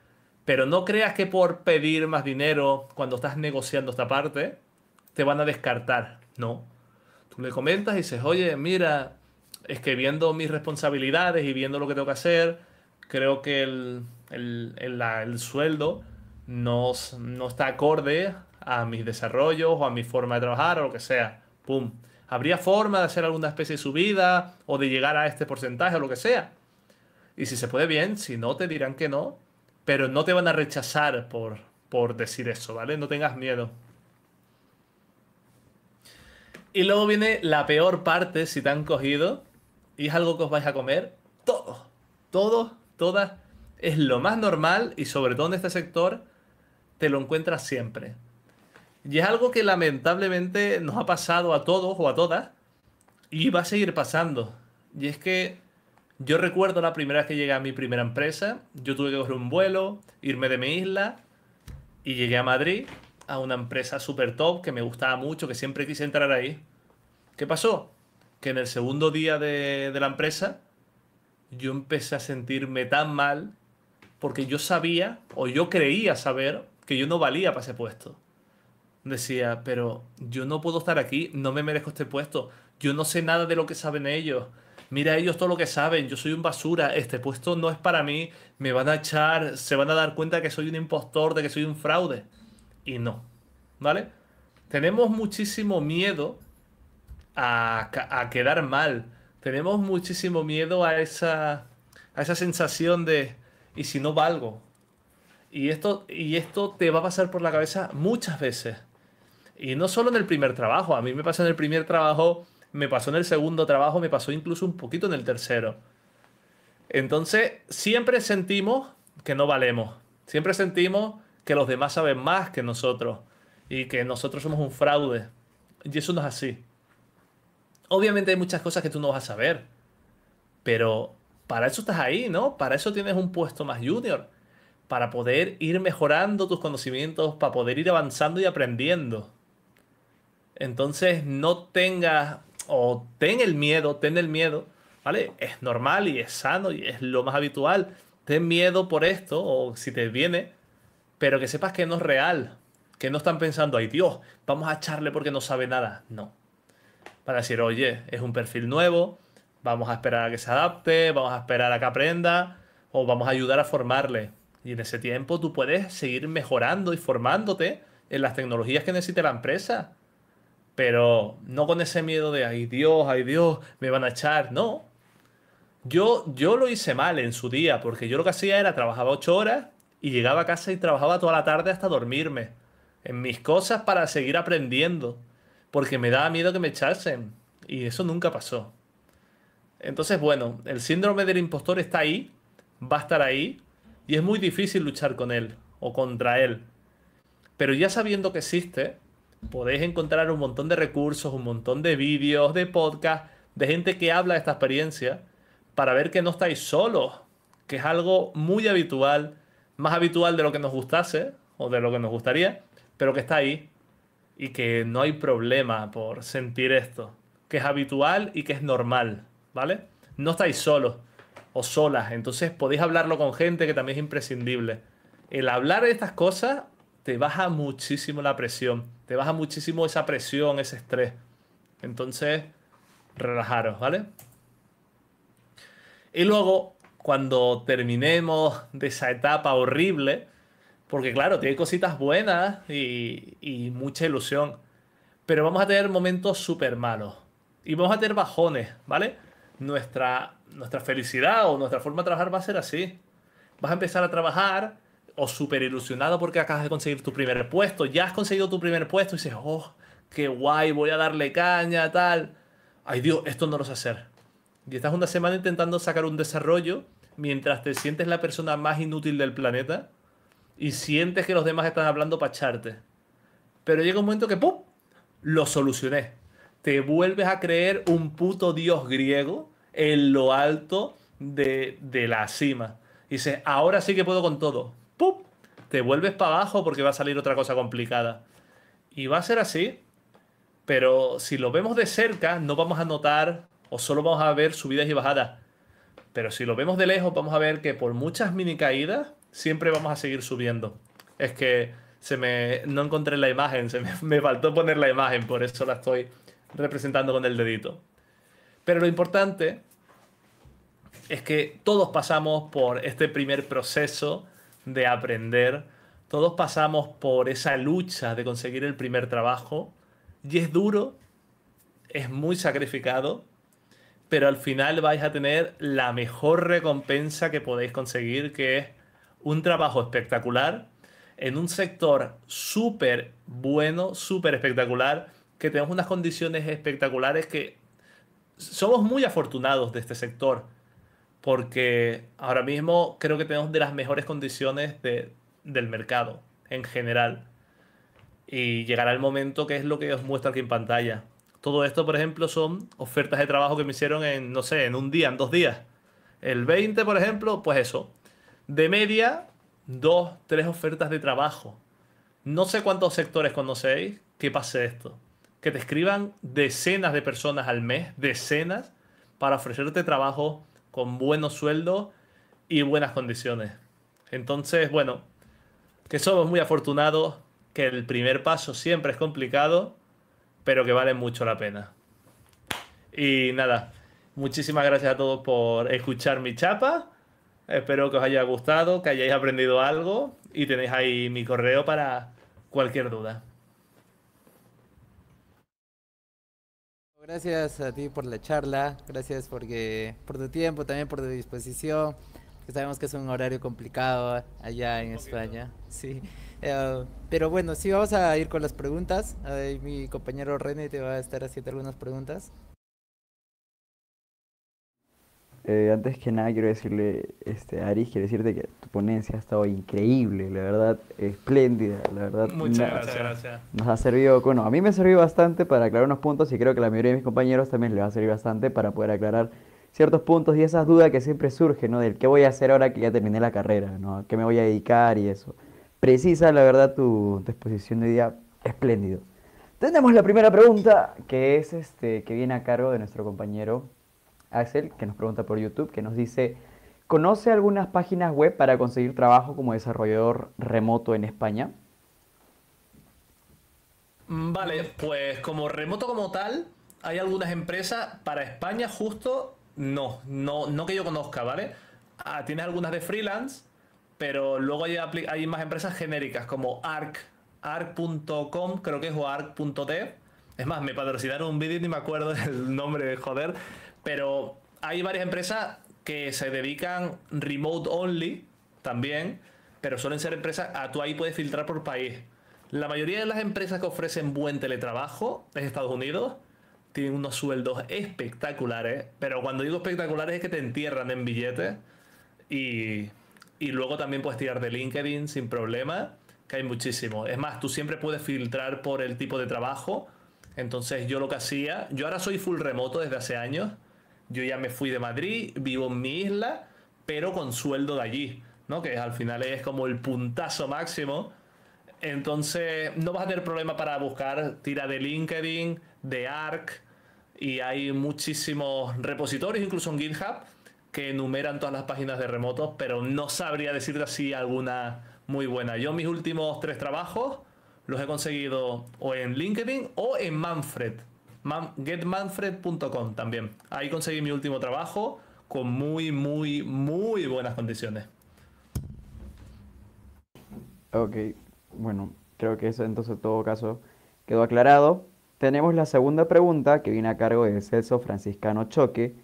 Pero no creas que por pedir más dinero cuando estás negociando esta parte, te van a descartar. No. Tú le comentas y dices, oye, mira, es que viendo mis responsabilidades y viendo lo que tengo que hacer, creo que el, sueldo no, no está acorde a mis desarrollos o a mi forma de trabajar o lo que sea. ¡Pum! ¿Habría forma de hacer alguna especie de subida o de llegar a este porcentaje o lo que sea? Y si se puede bien, si no, te dirán que no, pero no te van a rechazar por, por decir eso, ¿vale? No tengas miedo. Y luego viene la peor parte, si te han cogido, y es algo que os vais a comer, todo, todo, todas, es lo más normal y sobre todo en este sector, te lo encuentras siempre. Y es algo que lamentablemente nos ha pasado a todos o a todas y va a seguir pasando. Y es que yo recuerdo la primera vez que llegué a mi primera empresa, yo tuve que coger un vuelo, irme de mi isla y llegué a Madrid a una empresa super top que me gustaba mucho, que siempre quise entrar ahí. ¿Qué pasó? Que en el segundo día de, de la empresa yo empecé a sentirme tan mal porque yo sabía o yo creía saber que yo no valía para ese puesto decía, pero yo no puedo estar aquí, no me merezco este puesto, yo no sé nada de lo que saben ellos. Mira ellos todo lo que saben, yo soy un basura, este puesto no es para mí, me van a echar, se van a dar cuenta que soy un impostor, de que soy un fraude. Y no, ¿vale? Tenemos muchísimo miedo a, quedar mal, tenemos muchísimo miedo a esa, a esa sensación de, ¿y si no valgo? Y esto, y esto te va a pasar por la cabeza muchas veces. Y no solo en el primer trabajo, a mí me pasó en el primer trabajo, me pasó en el segundo trabajo, me pasó incluso un poquito en el tercero. Entonces, siempre sentimos que no valemos, siempre sentimos que los demás saben más que nosotros y que nosotros somos un fraude. Y eso no es así. Obviamente hay muchas cosas que tú no vas a saber, pero para eso estás ahí, ¿no? Para eso tienes un puesto más junior, para poder ir mejorando tus conocimientos, para poder ir avanzando y aprendiendo. Entonces no tengas o ten el miedo, ten el miedo, ¿vale? Es normal y es sano y es lo más habitual. Ten miedo por esto o si te viene, pero que sepas que no es real, que no están pensando, ay Dios, vamos a echarle porque no sabe nada. No. Para decir, oye, es un perfil nuevo, vamos a esperar a que se adapte, vamos a esperar a que aprenda o vamos a ayudar a formarle. Y en ese tiempo tú puedes seguir mejorando y formándote en las tecnologías que necesita la empresa pero no con ese miedo de, ay Dios, ay Dios, me van a echar, no. Yo, yo lo hice mal en su día, porque yo lo que hacía era trabajaba ocho horas y llegaba a casa y trabajaba toda la tarde hasta dormirme, en mis cosas para seguir aprendiendo, porque me daba miedo que me echasen, y eso nunca pasó. Entonces, bueno, el síndrome del impostor está ahí, va a estar ahí, y es muy difícil luchar con él o contra él. Pero ya sabiendo que existe, Podéis encontrar un montón de recursos, un montón de vídeos, de podcasts, de gente que habla de esta experiencia, para ver que no estáis solos, que es algo muy habitual, más habitual de lo que nos gustase o de lo que nos gustaría, pero que está ahí y que no hay problema por sentir esto, que es habitual y que es normal, ¿vale? No estáis solos o solas, entonces podéis hablarlo con gente que también es imprescindible. El hablar de estas cosas te baja muchísimo la presión, te baja muchísimo esa presión, ese estrés. Entonces, relajaros, ¿vale? Y luego, cuando terminemos de esa etapa horrible, porque claro, tiene cositas buenas y, mucha ilusión, pero vamos a tener momentos súper malos y vamos a tener bajones, ¿vale? Nuestra, nuestra felicidad o nuestra forma de trabajar va a ser así. Vas a empezar a trabajar o súper ilusionado porque acabas de conseguir tu primer puesto, ya has conseguido tu primer puesto y dices, oh, qué guay, voy a darle caña, tal. Ay Dios, esto no lo sé hacer. Y estás una semana intentando sacar un desarrollo mientras te sientes la persona más inútil del planeta y sientes que los demás están hablando para echarte. Pero llega un momento que ¡pum! Lo solucioné. Te vuelves a creer un puto dios griego en lo alto de, de la cima. Y dices, ahora sí que puedo con todo. Te vuelves para abajo porque va a salir otra cosa complicada. Y va a ser así, pero si lo vemos de cerca, no vamos a notar o solo vamos a ver subidas y bajadas. Pero si lo vemos de lejos, vamos a ver que por muchas mini caídas, siempre vamos a seguir subiendo. Es que se me no encontré la imagen, se me, me, faltó poner la imagen, por eso la estoy representando con el dedito. Pero lo importante es que todos pasamos por este primer proceso de aprender. Todos pasamos por esa lucha de conseguir el primer trabajo y es duro, es muy sacrificado, pero al final vais a tener la mejor recompensa que podéis conseguir, que es un trabajo espectacular en un sector súper bueno, súper espectacular, que tenemos unas condiciones espectaculares que somos muy afortunados de este sector porque ahora mismo creo que tenemos de las mejores condiciones del mercado en general. Y llegará el momento que es lo que os muestro aquí en pantalla. Todo esto, por ejemplo, son ofertas de trabajo que me hicieron en, no sé, en un día, en dos días. El 20, por ejemplo, pues eso. De media, dos, tres ofertas de trabajo. No sé cuántos sectores conocéis que pase esto. Que te escriban decenas de personas al mes, decenas, para ofrecerte trabajo con buenos sueldos y buenas condiciones. Entonces, bueno, que somos muy afortunados, que el primer paso siempre es complicado, pero que vale mucho la pena. Y nada, muchísimas gracias a todos por escuchar mi chapa. Espero que os haya gustado, que hayáis aprendido algo y tenéis ahí mi correo para cualquier duda. Gracias a ti por la charla, gracias porque, por tu tiempo, también por tu disposición, que sabemos que es un horario complicado allá en España. Sí. Eh, pero bueno, sí, vamos a ir con las preguntas. mi compañero René te va a estar haciendo algunas preguntas. Eh, antes que nada quiero decirle, este, Aris, quiero decirte que tu ponencia ha estado increíble, la verdad, espléndida, la verdad. Muchas gracias, Nos ha servido, bueno, a mí me ha servido bastante para aclarar unos puntos y creo que la mayoría de mis compañeros también les va a servir bastante para poder aclarar ciertos puntos y esas dudas que siempre surgen, ¿no? Del qué voy a hacer ahora que ya terminé la carrera, ¿no? qué me voy a dedicar y eso. Precisa, la verdad, tu, exposición de día, espléndido. Tenemos la primera pregunta, que es este, que viene a cargo de nuestro compañero Axel, que nos pregunta por YouTube, que nos dice, ¿conoce algunas páginas web para conseguir trabajo como desarrollador remoto en España? Mm, vale, pues como remoto como tal, hay algunas empresas para España justo, no, no, no que yo conozca, ¿vale? Ah, tiene algunas de freelance, pero luego hay, más empresas genéricas como ARC, arc.com creo que es o arc.dev. Es más, me patrocinaron un vídeo y ni me acuerdo el nombre, joder. Pero hay varias empresas que se dedican remote only también, pero suelen ser empresas, a ah, tú ahí puedes filtrar por país. La mayoría de las empresas que ofrecen buen teletrabajo es Estados Unidos, tienen unos sueldos espectaculares, pero cuando digo espectaculares es que te entierran en billetes y, y luego también puedes tirar de LinkedIn sin problema, que hay muchísimo. Es más, tú siempre puedes filtrar por el tipo de trabajo. Entonces yo lo que hacía, yo ahora soy full remoto desde hace años, yo ya me fui de Madrid, vivo en mi isla, pero con sueldo de allí, ¿no? Que al final es como el puntazo máximo. Entonces, no vas a tener problema para buscar tira de LinkedIn, de ARC, y hay muchísimos repositorios, incluso en GitHub, que enumeran todas las páginas de remotos, pero no sabría decirte así alguna muy buena. Yo mis últimos tres trabajos los he conseguido o en LinkedIn o en Manfred, getmanfred.com también. Ahí conseguí mi último trabajo con muy, muy, muy buenas condiciones. Ok, bueno, creo que eso entonces en todo caso quedó aclarado. Tenemos la segunda pregunta que viene a cargo de Celso Franciscano Choque,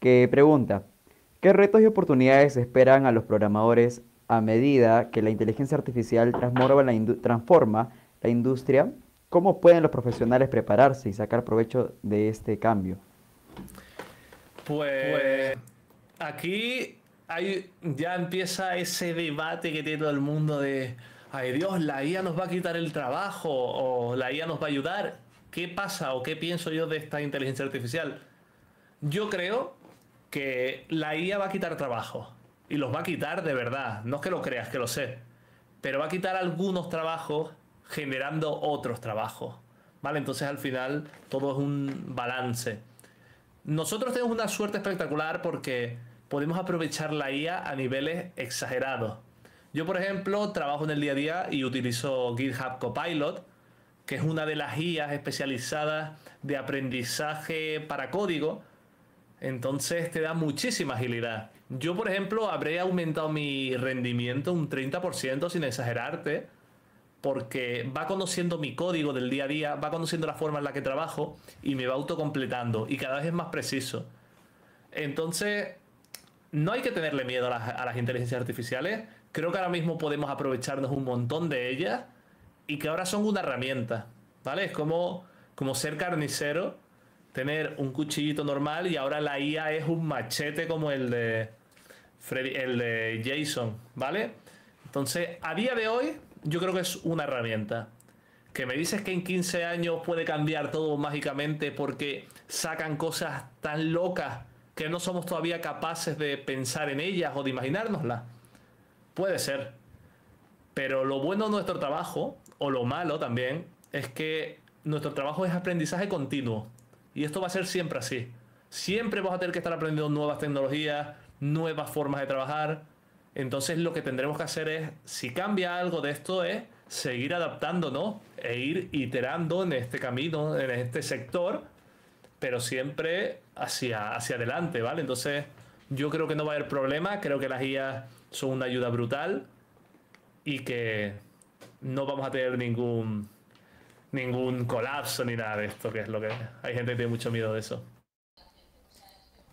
que pregunta, ¿qué retos y oportunidades esperan a los programadores a medida que la inteligencia artificial transforma la industria ¿Cómo pueden los profesionales prepararse y sacar provecho de este cambio? Pues aquí ya empieza ese debate que tiene todo el mundo de, ay Dios, la IA nos va a quitar el trabajo o la IA nos va a ayudar. ¿Qué pasa o qué pienso yo de esta inteligencia artificial? Yo creo que la IA va a quitar trabajo y los va a quitar de verdad. No es que lo creas, que lo sé, pero va a quitar algunos trabajos generando otros trabajos. ¿Vale? Entonces al final todo es un balance. Nosotros tenemos una suerte espectacular porque podemos aprovechar la IA a niveles exagerados. Yo, por ejemplo, trabajo en el día a día y utilizo GitHub Copilot, que es una de las IA especializadas de aprendizaje para código. Entonces te da muchísima agilidad. Yo, por ejemplo, habré aumentado mi rendimiento un 30% sin exagerarte porque va conociendo mi código del día a día, va conociendo la forma en la que trabajo y me va autocompletando y cada vez es más preciso. Entonces, no hay que tenerle miedo a las, inteligencias artificiales. Creo que ahora mismo podemos aprovecharnos un montón de ellas y que ahora son una herramienta, ¿vale? Es como, como ser carnicero, tener un cuchillito normal y ahora la IA es un machete como el de, el de Jason, ¿vale? Entonces, a día de hoy, yo creo que es una herramienta. Que me dices que en 15 años puede cambiar todo mágicamente porque sacan cosas tan locas que no somos todavía capaces de pensar en ellas o de imaginárnoslas. Puede ser. Pero lo bueno de nuestro trabajo, o lo malo también, es que nuestro trabajo es aprendizaje continuo. Y esto va a ser siempre así. Siempre vas a tener que estar aprendiendo nuevas tecnologías, nuevas formas de trabajar, entonces lo que tendremos que hacer es, si cambia algo de esto, es seguir adaptándonos e ir iterando en este camino, en este sector, pero siempre hacia, hacia adelante, ¿vale? Entonces yo creo que no va a haber problema, creo que las guías son una ayuda brutal y que no vamos a tener ningún ningún colapso ni nada de esto, que es lo que hay gente que tiene mucho miedo de eso.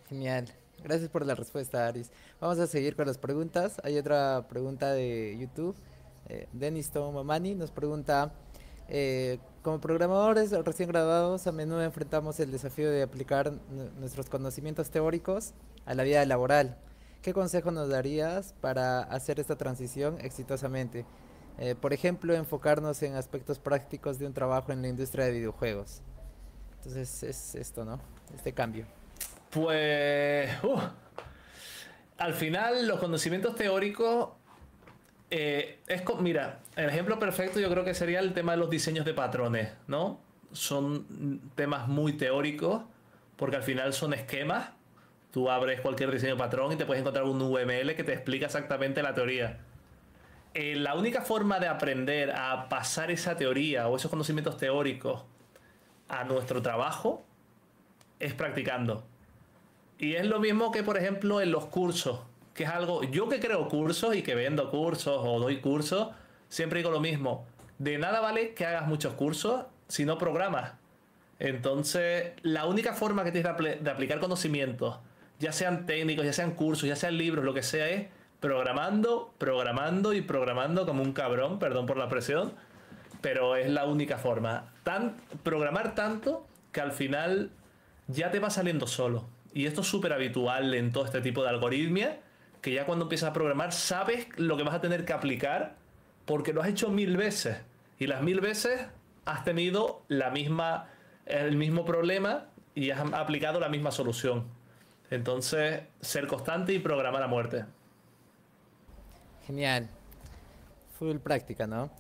Genial. Gracias por la respuesta, Aris. Vamos a seguir con las preguntas. Hay otra pregunta de YouTube. Eh, Denis Tomamani nos pregunta, eh, como programadores recién graduados, a menudo enfrentamos el desafío de aplicar nuestros conocimientos teóricos a la vida laboral. ¿Qué consejo nos darías para hacer esta transición exitosamente? Eh, por ejemplo, enfocarnos en aspectos prácticos de un trabajo en la industria de videojuegos. Entonces es esto, ¿no? Este cambio. Pues... Uh, al final los conocimientos teóricos eh, es con, mira, el ejemplo perfecto yo creo que sería el tema de los diseños de patrones, ¿no? Son temas muy teóricos porque al final son esquemas. Tú abres cualquier diseño de patrón y te puedes encontrar un UML que te explica exactamente la teoría. Eh, la única forma de aprender a pasar esa teoría o esos conocimientos teóricos a nuestro trabajo es practicando. Y es lo mismo que, por ejemplo, en los cursos, que es algo, yo que creo cursos y que vendo cursos o doy cursos, siempre digo lo mismo, de nada vale que hagas muchos cursos si no programas. Entonces, la única forma que tienes de, de aplicar conocimientos, ya sean técnicos, ya sean cursos, ya sean libros, lo que sea, es programando, programando y programando como un cabrón, perdón por la presión, pero es la única forma. Tan, programar tanto que al final ya te va saliendo solo y esto es súper habitual en todo este tipo de algoritmia, que ya cuando empiezas a programar sabes lo que vas a tener que aplicar porque lo has hecho mil veces. Y las mil veces has tenido la misma, el mismo problema y has aplicado la misma solución. Entonces, ser constante y programar a muerte. Genial. Full práctica, ¿no?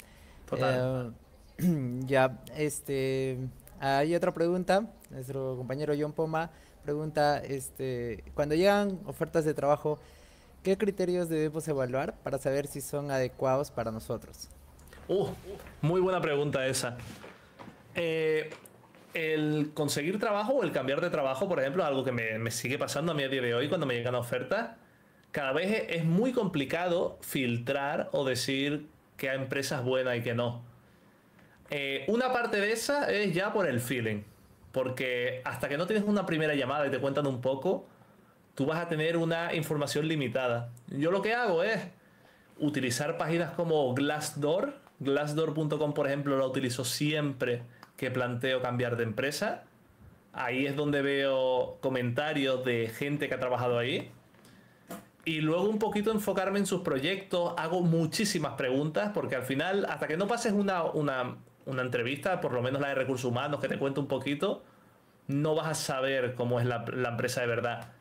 Total. Eh, ya, este. Hay otra pregunta. Nuestro compañero John Poma pregunta, este, cuando llegan ofertas de trabajo, ¿qué criterios debemos evaluar para saber si son adecuados para nosotros? Uh, muy buena pregunta esa. Eh, el conseguir trabajo o el cambiar de trabajo, por ejemplo, algo que me, sigue pasando a mí a día de hoy cuando me llegan ofertas. Cada vez e, es muy complicado filtrar o decir que hay empresas buena y que no. Eh, una parte de esa es ya por el feeling porque hasta que no tienes una primera llamada y te cuentan un poco, tú vas a tener una información limitada. Yo lo que hago es utilizar páginas como Glassdoor. Glassdoor.com, por ejemplo, la utilizo siempre que planteo cambiar de empresa. Ahí es donde veo comentarios de gente que ha trabajado ahí. Y luego un poquito enfocarme en sus proyectos. Hago muchísimas preguntas porque al final, hasta que no pases una, una una entrevista, por lo menos la de recursos humanos, que te cuento un poquito, no vas a saber cómo es la, la empresa de verdad.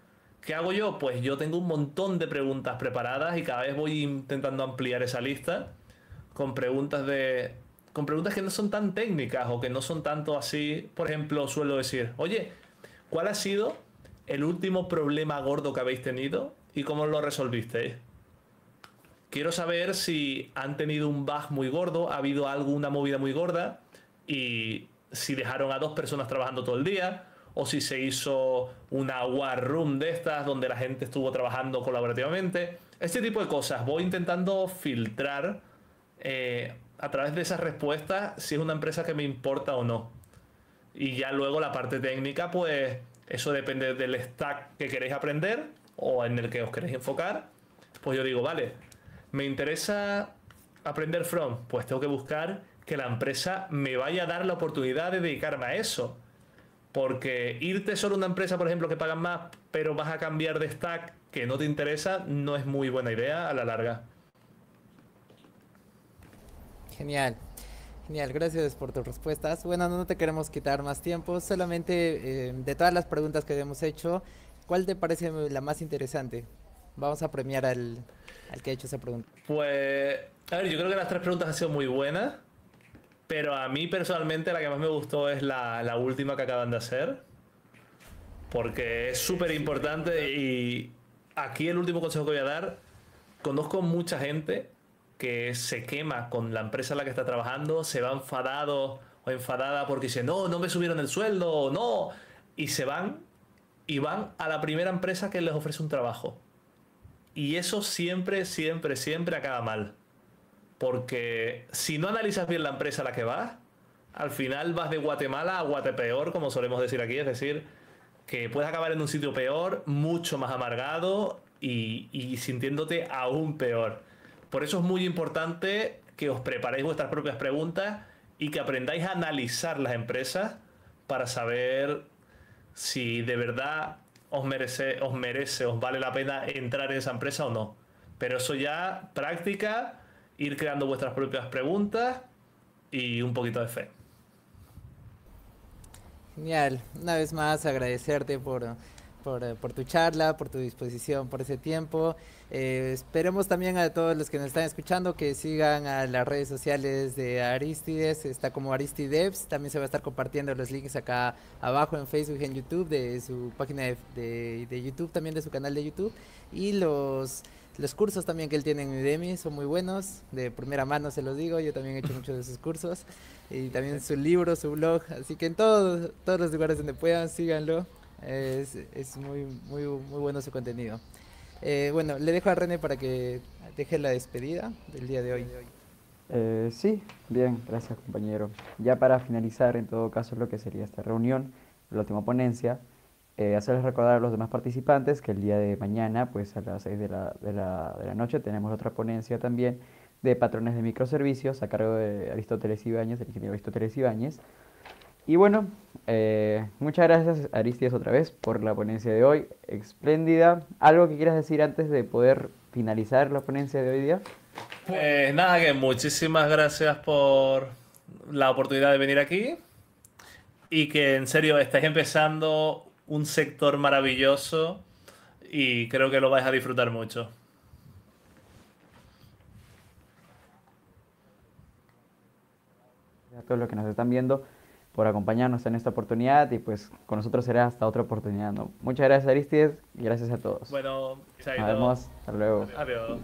¿Qué hago yo? Pues yo tengo un montón de preguntas preparadas y cada vez voy intentando ampliar esa lista con preguntas de con preguntas que no son tan técnicas o que no son tanto así. Por ejemplo, suelo decir, oye, ¿cuál ha sido el último problema gordo que habéis tenido y cómo lo resolvisteis? Quiero saber si han tenido un bug muy gordo, ha habido alguna movida muy gorda y si dejaron a dos personas trabajando todo el día o si se hizo una war room de estas donde la gente estuvo trabajando colaborativamente. Este tipo de cosas. Voy intentando filtrar eh, a través de esas respuestas si es una empresa que me importa o no. Y ya luego la parte técnica, pues eso depende del stack que queréis aprender o en el que os queréis enfocar. Pues yo digo, vale, me interesa aprender From, pues tengo que buscar que la empresa me vaya a dar la oportunidad de dedicarme a eso. Porque irte solo a una empresa, por ejemplo, que pagan más, pero vas a cambiar de stack que no te interesa, no es muy buena idea a la larga. Genial. Genial, gracias por tus respuestas. Bueno, no te queremos quitar más tiempo, solamente em, de todas las preguntas que hemos hecho, ¿cuál te parece la más interesante? Vamos a premiar al, el que ha hecho esa pregunta? Pues, a ver, yo creo que las tres preguntas han sido muy buenas, pero a mí personalmente la que más me gustó es la, la última que acaban de hacer, porque es súper importante y aquí el último consejo que voy a dar, conozco mucha gente que se quema con la empresa en la que está trabajando, se va enfadado o enfadada porque dice, no, no me subieron el sueldo, no, y se van y van a la primera empresa que les ofrece un trabajo. Y eso siempre, siempre, siempre acaba mal. Porque si no analizas bien la empresa a la que vas, al final vas de Guatemala a Guatepeor, como solemos decir aquí, es decir, que puedes acabar en un sitio peor, mucho más amargado y, sintiéndote aún peor. Por eso es muy importante que os preparéis vuestras propias preguntas y que aprendáis a analizar las empresas para saber si de verdad os merece, os merece, os vale la pena entrar en esa empresa o no. Pero eso ya, práctica, ir creando vuestras propias preguntas y un poquito de fe. Genial, una vez más agradecerte por eh, por, tu charla, por tu disposición, por ese tiempo. Eh, esperemos también a todos los que nos están escuchando que sigan a las redes sociales de Aristides, está como Aristidevs también se va a estar compartiendo los links acá abajo en Facebook y en YouTube, de su página de, YouTube, también de su canal de YouTube, y los... Los cursos también que él tiene en Udemy son muy buenos, de primera mano se los digo, yo también he hecho muchos de sus cursos y también su libro, su blog, así que en todos todos los lugares donde puedan síganlo, es, muy, muy, muy bueno su contenido. Eh, bueno, le dejo a René para que deje la despedida del día de hoy. Eh, sí, bien, gracias compañero. Ya para finalizar, en todo caso, lo que sería esta reunión, la última ponencia, eh, hacerles recordar a los demás participantes que el día de mañana, pues a las 6 de la, noche, tenemos otra ponencia también de patrones de microservicios a cargo de Aristóteles Ibáñez, el ingeniero Aristóteles Ibáñez. Y bueno, eh, muchas gracias Aristides otra vez por la ponencia de hoy. Espléndida. ¿Algo que quieras decir antes de poder finalizar la ponencia de hoy día? Eh, nada, que muchísimas gracias por la oportunidad de venir aquí y que en serio estáis empezando un sector maravilloso y creo que lo vais a disfrutar mucho. A todos los que nos están viendo, por acompañarnos en esta oportunidad y pues con nosotros será hasta otra oportunidad. Muchas gracias Aristides y gracias a todos. Bueno, Nos vemos, hasta luego. Adiós.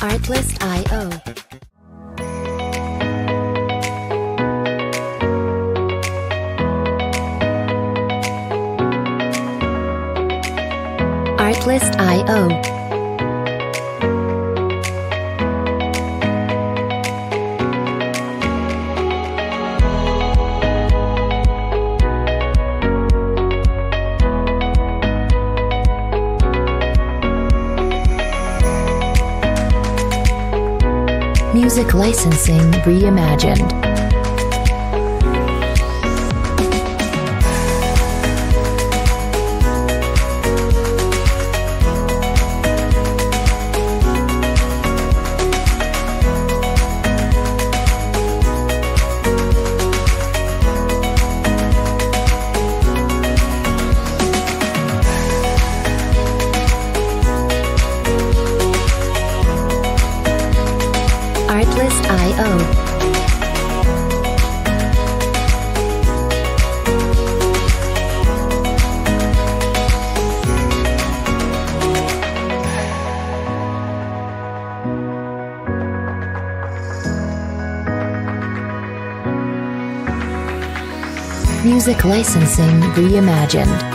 Artless licensing reimagined. Licensing Reimagined.